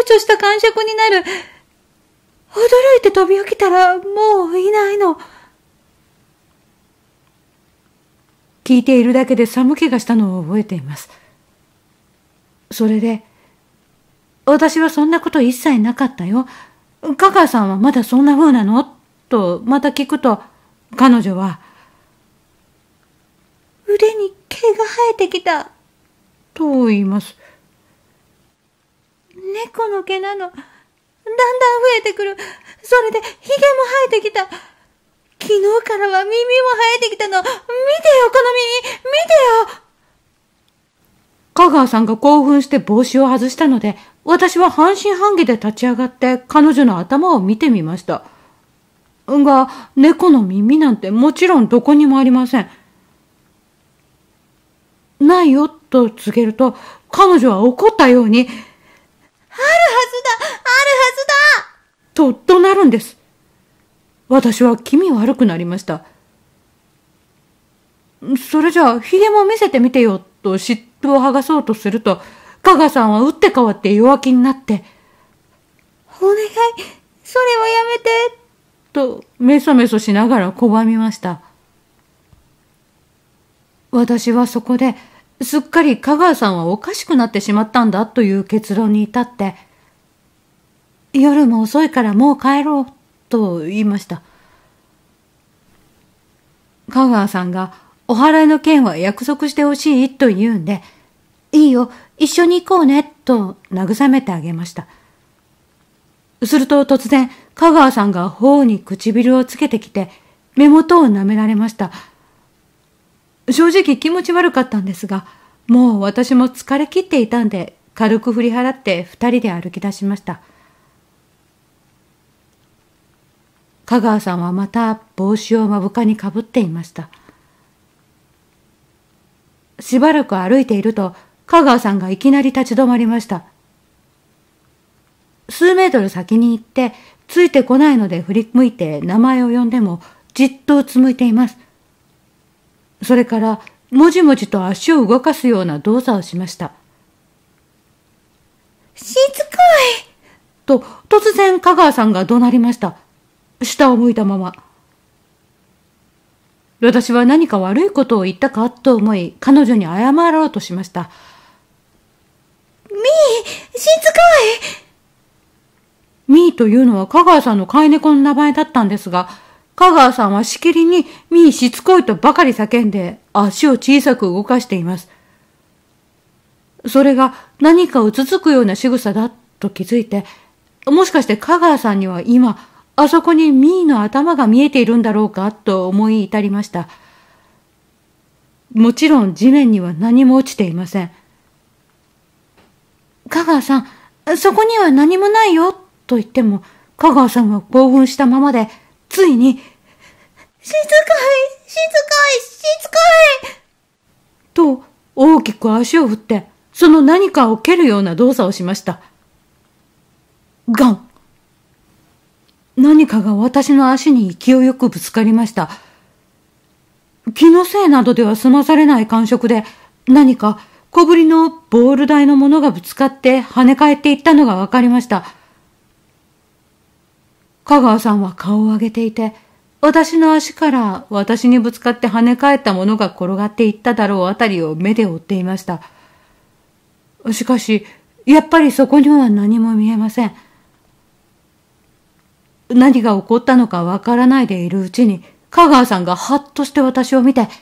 べちょした感触になる。驚いて飛び起きたら、もういないの。聞いているだけで寒気がしたのを覚えています。それで、私はそんなこと一切なかったよ。香川さんはまだそんな風なのと、また聞くと、彼女は、腕に毛が生えてきた。と言います。猫の毛なの。だんだん増えてくる。それで、ヒゲも生えてきた。昨日からは耳も生えてきたの。見てよ、この耳見てよ香川さんが興奮して帽子を外したので、私は半信半疑で立ち上がって彼女の頭を見てみました。が、猫の耳なんてもちろんどこにもありません。ないよっと告げると、彼女は怒ったように、あるはずだあるはずだと怒鳴るんです。私は気味悪くなりました。それじゃあ、ひゲも見せてみてよ、と嫉妬を剥がそうとすると、加賀さんは打って変わって弱気になって、お願い、それはやめて、と、メソメソしながら拒みました。私はそこで、すっかり香川さんはおかしくなってしまったんだという結論に至って、夜も遅いからもう帰ろうと言いました。香川さんがお払いの件は約束してほしいと言うんで、いいよ、一緒に行こうねと慰めてあげました。すると突然、香川さんが頬に唇をつけてきて、目元を舐められました。正直気持ち悪かったんですが、もう私も疲れ切っていたんで、軽く振り払って二人で歩き出しました。香川さんはまた帽子を目深にかぶっていました。しばらく歩いていると、香川さんがいきなり立ち止まりました。数メートル先に行って、ついてこないので振り向いて名前を呼んでも、じっとうつむいています。それから、もじもじと足を動かすような動作をしました。しつこいと、突然香川さんが怒鳴りました。下を向いたまま。私は何か悪いことを言ったかと思い、彼女に謝ろうとしました。みー、しつこいみーというのは香川さんの飼い猫の名前だったんですが、香川さんはしきりに、みーしつこいとばかり叫んで、足を小さく動かしています。それが何かうつつくような仕草だと気づいて、もしかして香川さんには今、あそこにみーの頭が見えているんだろうかと思い至りました。もちろん地面には何も落ちていません。香川さん、そこには何もないよと言っても、香川さんは興奮したままで、ついに、静かい、静かい、静かいと大きく足を振って、その何かを蹴るような動作をしました。ガン何かが私の足に勢いよくぶつかりました。気のせいなどでは済まされない感触で、何か小ぶりのボール台のものがぶつかって跳ね返っていったのが分かりました。香川さんは顔を上げていて、私の足から私にぶつかって跳ね返ったものが転がっていっただろうあたりを目で追っていました。しかし、やっぱりそこには何も見えません。何が起こったのかわからないでいるうちに、香川さんがはっとして私を見て、ごめ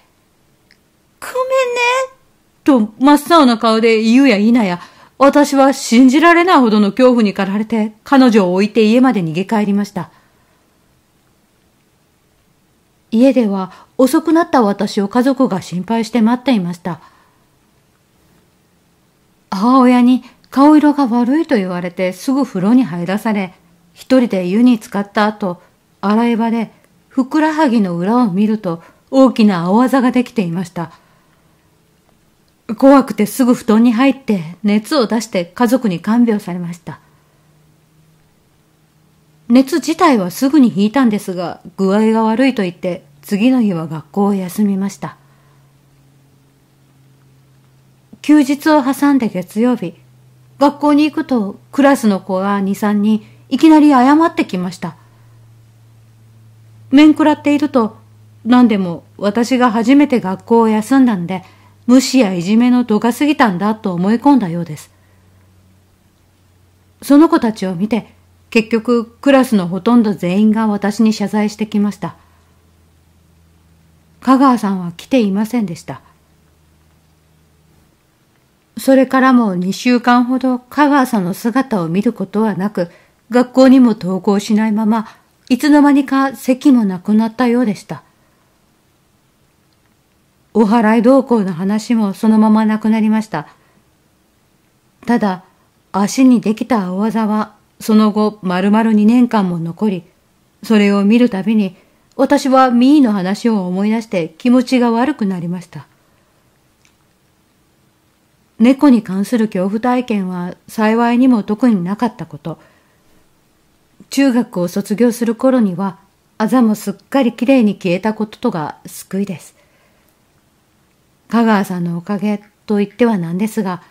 んねと真っ青な顔で言うや否や、私は信じられないほどの恐怖に駆られて彼女を置いて家まで逃げ帰りました。家では遅くなった私を家族が心配して待っていました。母親に顔色が悪いと言われてすぐ風呂に入らされ、一人で湯に浸かった後、洗い場でふくらはぎの裏を見ると大きな青あざができていました。怖くてすぐ布団に入って熱を出して家族に看病されました。熱自体はすぐに引いたんですが具合が悪いと言って次の日は学校を休みました。休日を挟んで月曜日、学校に行くとクラスの子が2、3人いきなり謝ってきました。面食らっていると何でも私が初めて学校を休んだんで無視やいじめの度が過ぎたんだと思い込んだようです。その子たちを見て、結局クラスのほとんど全員が私に謝罪してきました。香川さんは来ていませんでした。それからも2週間ほど香川さんの姿を見ることはなく、学校にも登校しないまま、いつの間にか席もなくなったようでした。お祓い同行の話もそのままなくなりました。ただ、足にできた青技は、その後、丸々2年間も残り、それを見るたびに、私はミーの話を思い出して気持ちが悪くなりました。猫に関する恐怖体験は幸いにも特になかったこと。中学を卒業する頃には、あざもすっかりきれいに消えたこととが救いです。香川さんのおかげと言ってはなんですが、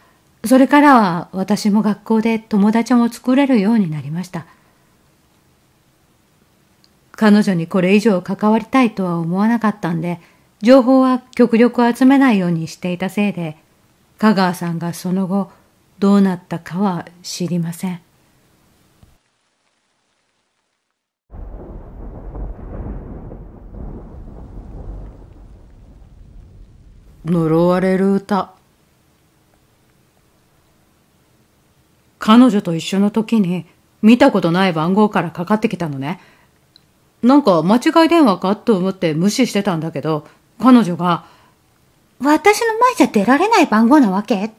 それからは私も学校で友達も作れるようになりました。彼女にこれ以上関わりたいとは思わなかったんで、情報は極力集めないようにしていたせいで、香川さんがその後どうなったかは知りません。呪われる歌彼女と一緒の時に見たことない番号からかかってきたのねなんか間違い電話かと思って無視してたんだけど彼女が「私の前じゃ出られない番号なわけ?」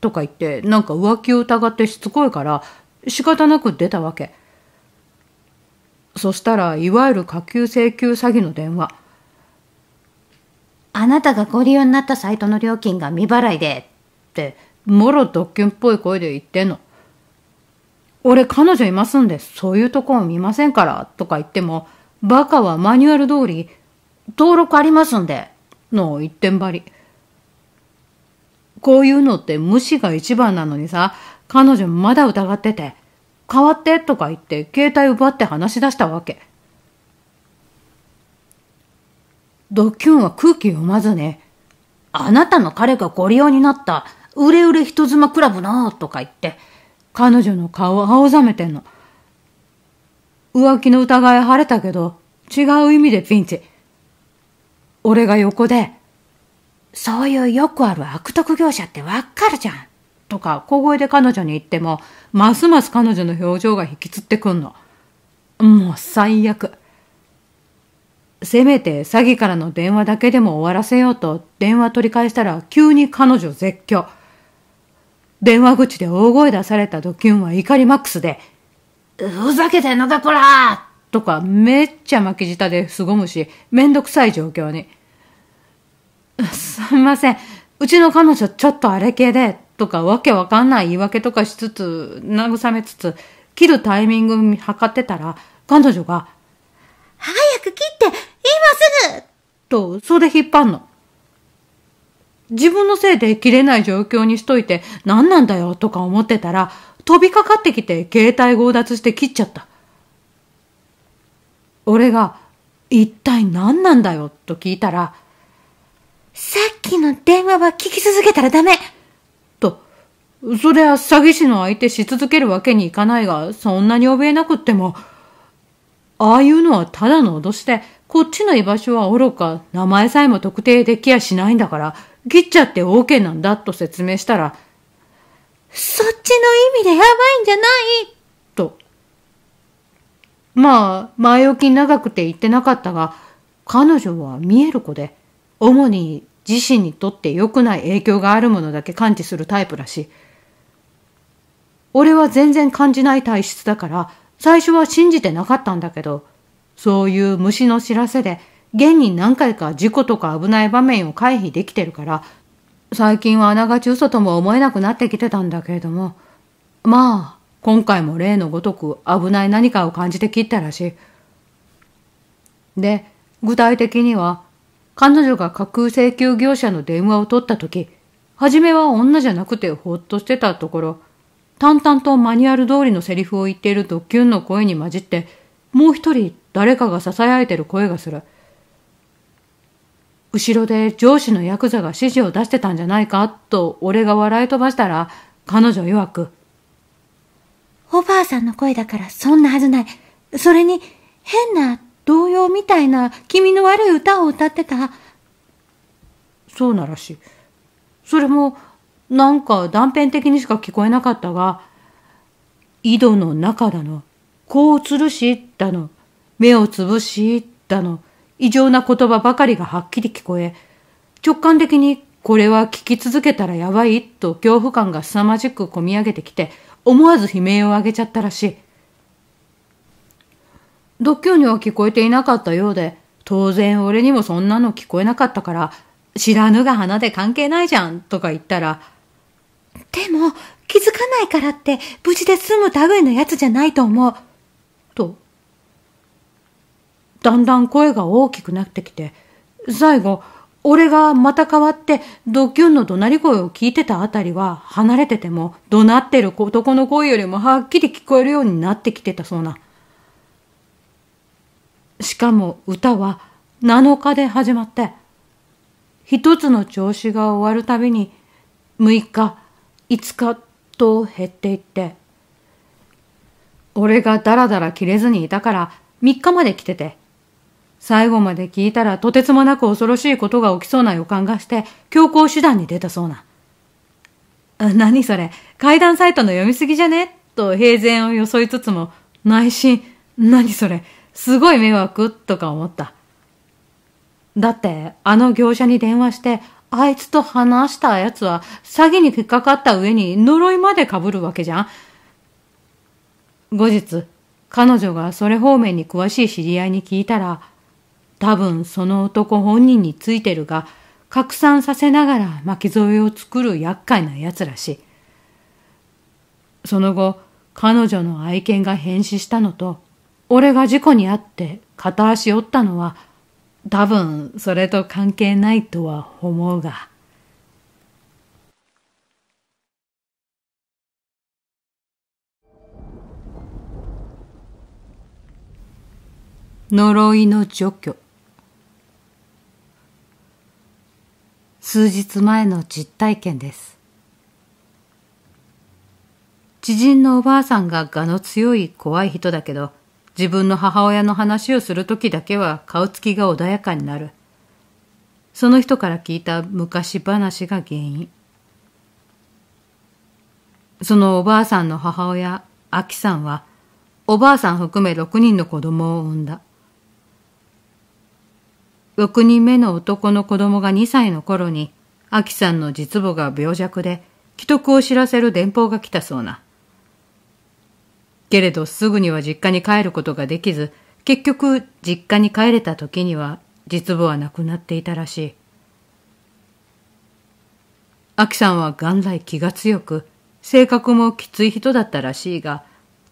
とか言ってなんか浮気を疑ってしつこいから仕方なく出たわけそしたらいわゆる下級請求詐欺の電話あなたがご利用になったサイトの料金が未払いで、って、もろドッキュンっぽい声で言ってんの。俺彼女いますんで、そういうとこを見ませんから、とか言っても、バカはマニュアル通り、登録ありますんで、の一点張り。こういうのって無視が一番なのにさ、彼女まだ疑ってて、変わってとか言って携帯奪って話し出したわけ。ドキュンは空気読まずね、あなたの彼がご利用になった売れ売れ人妻クラブなとか言って、彼女の顔を青ざめてんの。浮気の疑い晴れたけど、違う意味でピンチ。俺が横で、そういうよくある悪徳業者ってわかるじゃん。とか、小声で彼女に言っても、ますます彼女の表情が引きつってくんの。もう最悪。せめて詐欺からの電話だけでも終わらせようと電話取り返したら急に彼女絶叫。電話口で大声出されたドキュンは怒りマックスで、ふざけてんのだこらとかめっちゃ巻き舌で凄むし、めんどくさい状況に。すみません。うちの彼女ちょっとあれ系で、とかわけわかんない言い訳とかしつつ、慰めつつ、切るタイミング測ってたら、彼女が、早く切って今すぐと、袖引っ張んの。自分のせいで切れない状況にしといて何なんだよとか思ってたら飛びかかってきて携帯強奪して切っちゃった。俺が一体何なんだよと聞いたらさっきの電話は聞き続けたらダメと、そりゃ詐欺師の相手し続けるわけにいかないがそんなに怯えなくってもああいうのはただの脅しでこっちの居場所はおろか、名前さえも特定できやしないんだから、切っちゃって OK なんだと説明したら、そっちの意味でやばいんじゃないと。まあ、前置き長くて言ってなかったが、彼女は見える子で、主に自身にとって良くない影響があるものだけ感知するタイプらしい。俺は全然感じない体質だから、最初は信じてなかったんだけど、そういう虫の知らせで、現に何回か事故とか危ない場面を回避できてるから、最近はあながち嘘とも思えなくなってきてたんだけれども、まあ、今回も例のごとく危ない何かを感じて切ったらしい。で、具体的には、彼女が架空請求業者の電話を取った時、初めは女じゃなくてほっとしてたところ、淡々とマニュアル通りのセリフを言っているドッキュンの声に混じって、もう一人誰かが囁いてる声がする。後ろで上司のヤクザが指示を出してたんじゃないかと俺が笑い飛ばしたら彼女曰く。おばあさんの声だからそんなはずない。それに変な童謡みたいな気味の悪い歌を歌ってた。そうならしい。それもなんか断片的にしか聞こえなかったが、井戸の中だの、こう吊るしだの、目をつぶし、だの、異常な言葉ばかりがはっきり聞こえ、直感的にこれは聞き続けたらやばいと恐怖感が凄まじくこみ上げてきて、思わず悲鳴を上げちゃったらしい。独居には聞こえていなかったようで、当然俺にもそんなの聞こえなかったから、知らぬが花で関係ないじゃんとか言ったら、でも気づかないからって無事で済む類のやつじゃないと思う。だんだん声が大きくなってきて、最後、俺がまた変わってドキュンの怒鳴り声を聞いてたあたりは離れてても怒鳴ってる男の声よりもはっきり聞こえるようになってきてたそうな。しかも歌は7日で始まって、一つの調子が終わるたびに6日、5日と減っていって、俺がだらだら切れずにいたから3日まで来てて、最後まで聞いたらとてつもなく恐ろしいことが起きそうな予感がして、強行手段に出たそうな。何それ、怪談サイトの読みすぎじゃねと平然を装いつつも、内心、何それ、すごい迷惑とか思った。だって、あの業者に電話して、あいつと話したやつは詐欺に引っかかった上に呪いまで被るわけじゃん。後日、彼女がそれ方面に詳しい知り合いに聞いたら、多分その男本人についてるが、拡散させながら巻き添えを作る厄介な奴らしい。その後、彼女の愛犬が変死したのと、俺が事故に遭って片足折ったのは、多分それと関係ないとは思うが。呪いの除去。数日前の実体験です。知人のおばあさんが我の強い怖い人だけど、自分の母親の話をする時だけは顔つきが穏やかになる。その人から聞いた昔話が原因。そのおばあさんの母親、あきさんは、おばあさん含め6人の子供を産んだ。6人目の男の子供が2歳の頃に、アキさんの実母が病弱で、危篤を知らせる電報が来たそうな。けれどすぐには実家に帰ることができず、結局実家に帰れた時には実母は亡くなっていたらしい。アキさんは元来気が強く、性格もきつい人だったらしいが、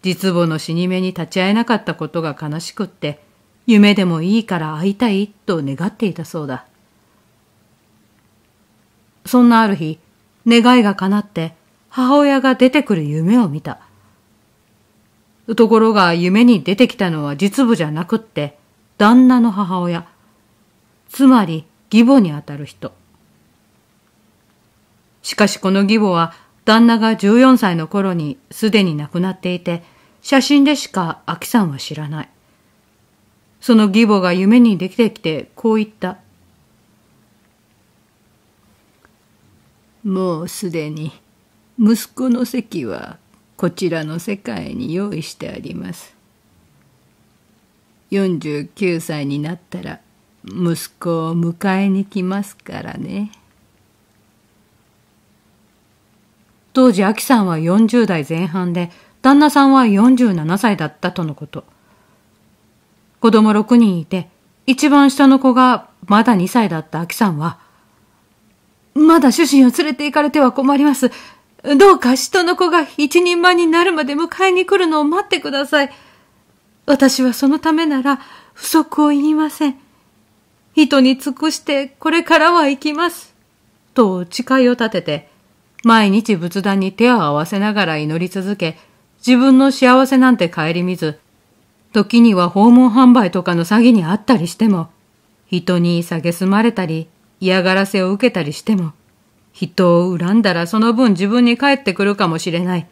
実母の死に目に立ち会えなかったことが悲しくって、夢でもいいから会いたいと願っていたそうだ。そんなある日、願いが叶って母親が出てくる夢を見た。ところが夢に出てきたのは実母じゃなくって、旦那の母親。つまり義母にあたる人。しかしこの義母は旦那が14歳の頃にすでに亡くなっていて、写真でしか秋さんは知らない。その義母が夢に出てきてこう言った。もうすでに息子の席はこちらの世界に用意してあります。49歳になったら息子を迎えに来ますからね。当時、アキさんは40代前半で、旦那さんは47歳だったとのこと。子供6人いて、一番下の子がまだ2歳だった秋さんは、まだ主人を連れて行かれては困ります。どうか下の子が一人前になるまで迎えに来るのを待ってください。私はそのためなら不足を言いません。人に尽くしてこれからは行きます。と誓いを立てて、毎日仏壇に手を合わせながら祈り続け、自分の幸せなんて顧みず、時には訪問販売とかの詐欺にあったりしても、人に蔑まれたり、嫌がらせを受けたりしても、人を恨んだらその分自分に返ってくるかもしれない。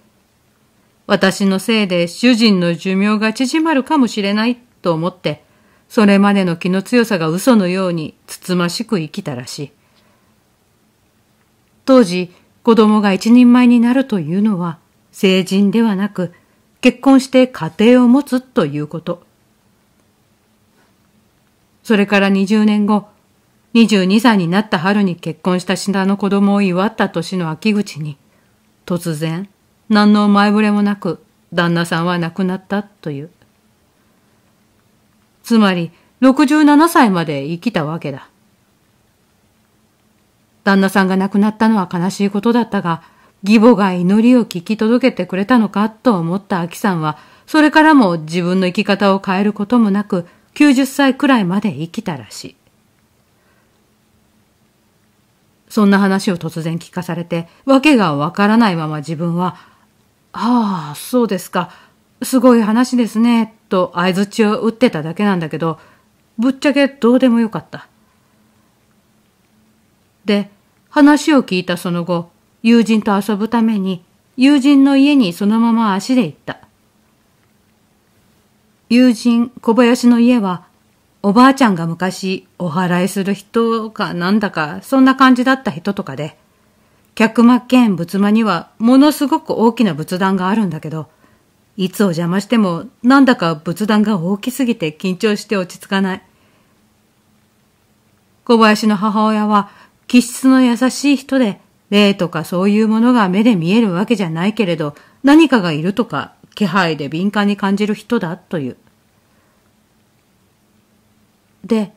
私のせいで主人の寿命が縮まるかもしれないと思って、それまでの気の強さが嘘のようにつつましく生きたらしい。当時、子供が一人前になるというのは、成人ではなく、結婚して家庭を持つということ。それから20年後、22歳になった春に結婚した品の子供を祝った年の秋口に、突然、何の前触れもなく、旦那さんは亡くなったという。つまり、67歳まで生きたわけだ。旦那さんが亡くなったのは悲しいことだったが、義母が祈りを聞き届けてくれたのかと思った秋さんは、それからも自分の生き方を変えることもなく、90歳くらいまで生きたらしい。そんな話を突然聞かされて、訳がわからないまま自分は、ああ、そうですか。すごい話ですね。と相づちを打ってただけなんだけど、ぶっちゃけどうでもよかった。で、話を聞いたその後、友人と遊ぶために友人の家にそのまま足で行った。友人小林の家はおばあちゃんが昔お祓いする人かなんだかそんな感じだった人とかで、客間兼仏間にはものすごく大きな仏壇があるんだけど、いつお邪魔してもなんだか仏壇が大きすぎて緊張して落ち着かない。小林の母親は気質の優しい人で、霊とかそういうものが目で見えるわけじゃないけれど、何かがいるとか、気配で敏感に感じる人だという。で、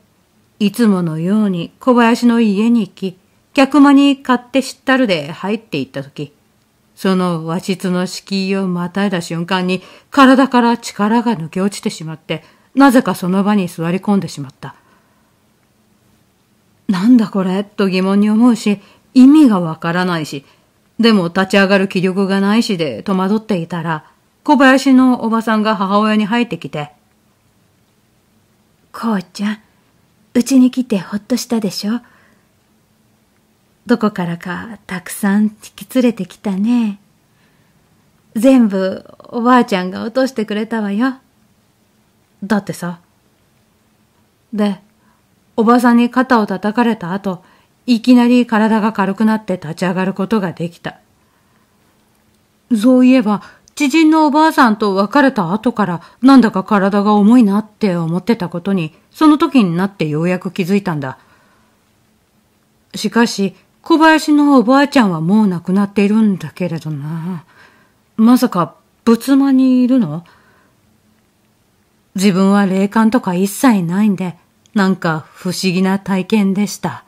いつものように小林の家に行き、客間に買って知ったるで入っていったとき、その和室の敷居をまたいだ瞬間に体から力が抜け落ちてしまって、なぜかその場に座り込んでしまった。なんだこれと疑問に思うし、意味がわからないし、でも立ち上がる気力がないしで戸惑っていたら、小林のおばさんが母親に入ってきて、こうちゃん、うちに来てほっとしたでしょどこからかたくさん引き連れてきたね。全部おばあちゃんが落としてくれたわよ。だってさ。で、おばさんに肩を叩かれた後、いきなり体が軽くなって立ち上がることができた。そういえば、知人のおばあさんと別れた後から、なんだか体が重いなって思ってたことに、その時になってようやく気づいたんだ。しかし、小林のおばあちゃんはもう亡くなっているんだけれどな。まさか、仏間にいるの自分は霊感とか一切ないんで、なんか不思議な体験でした。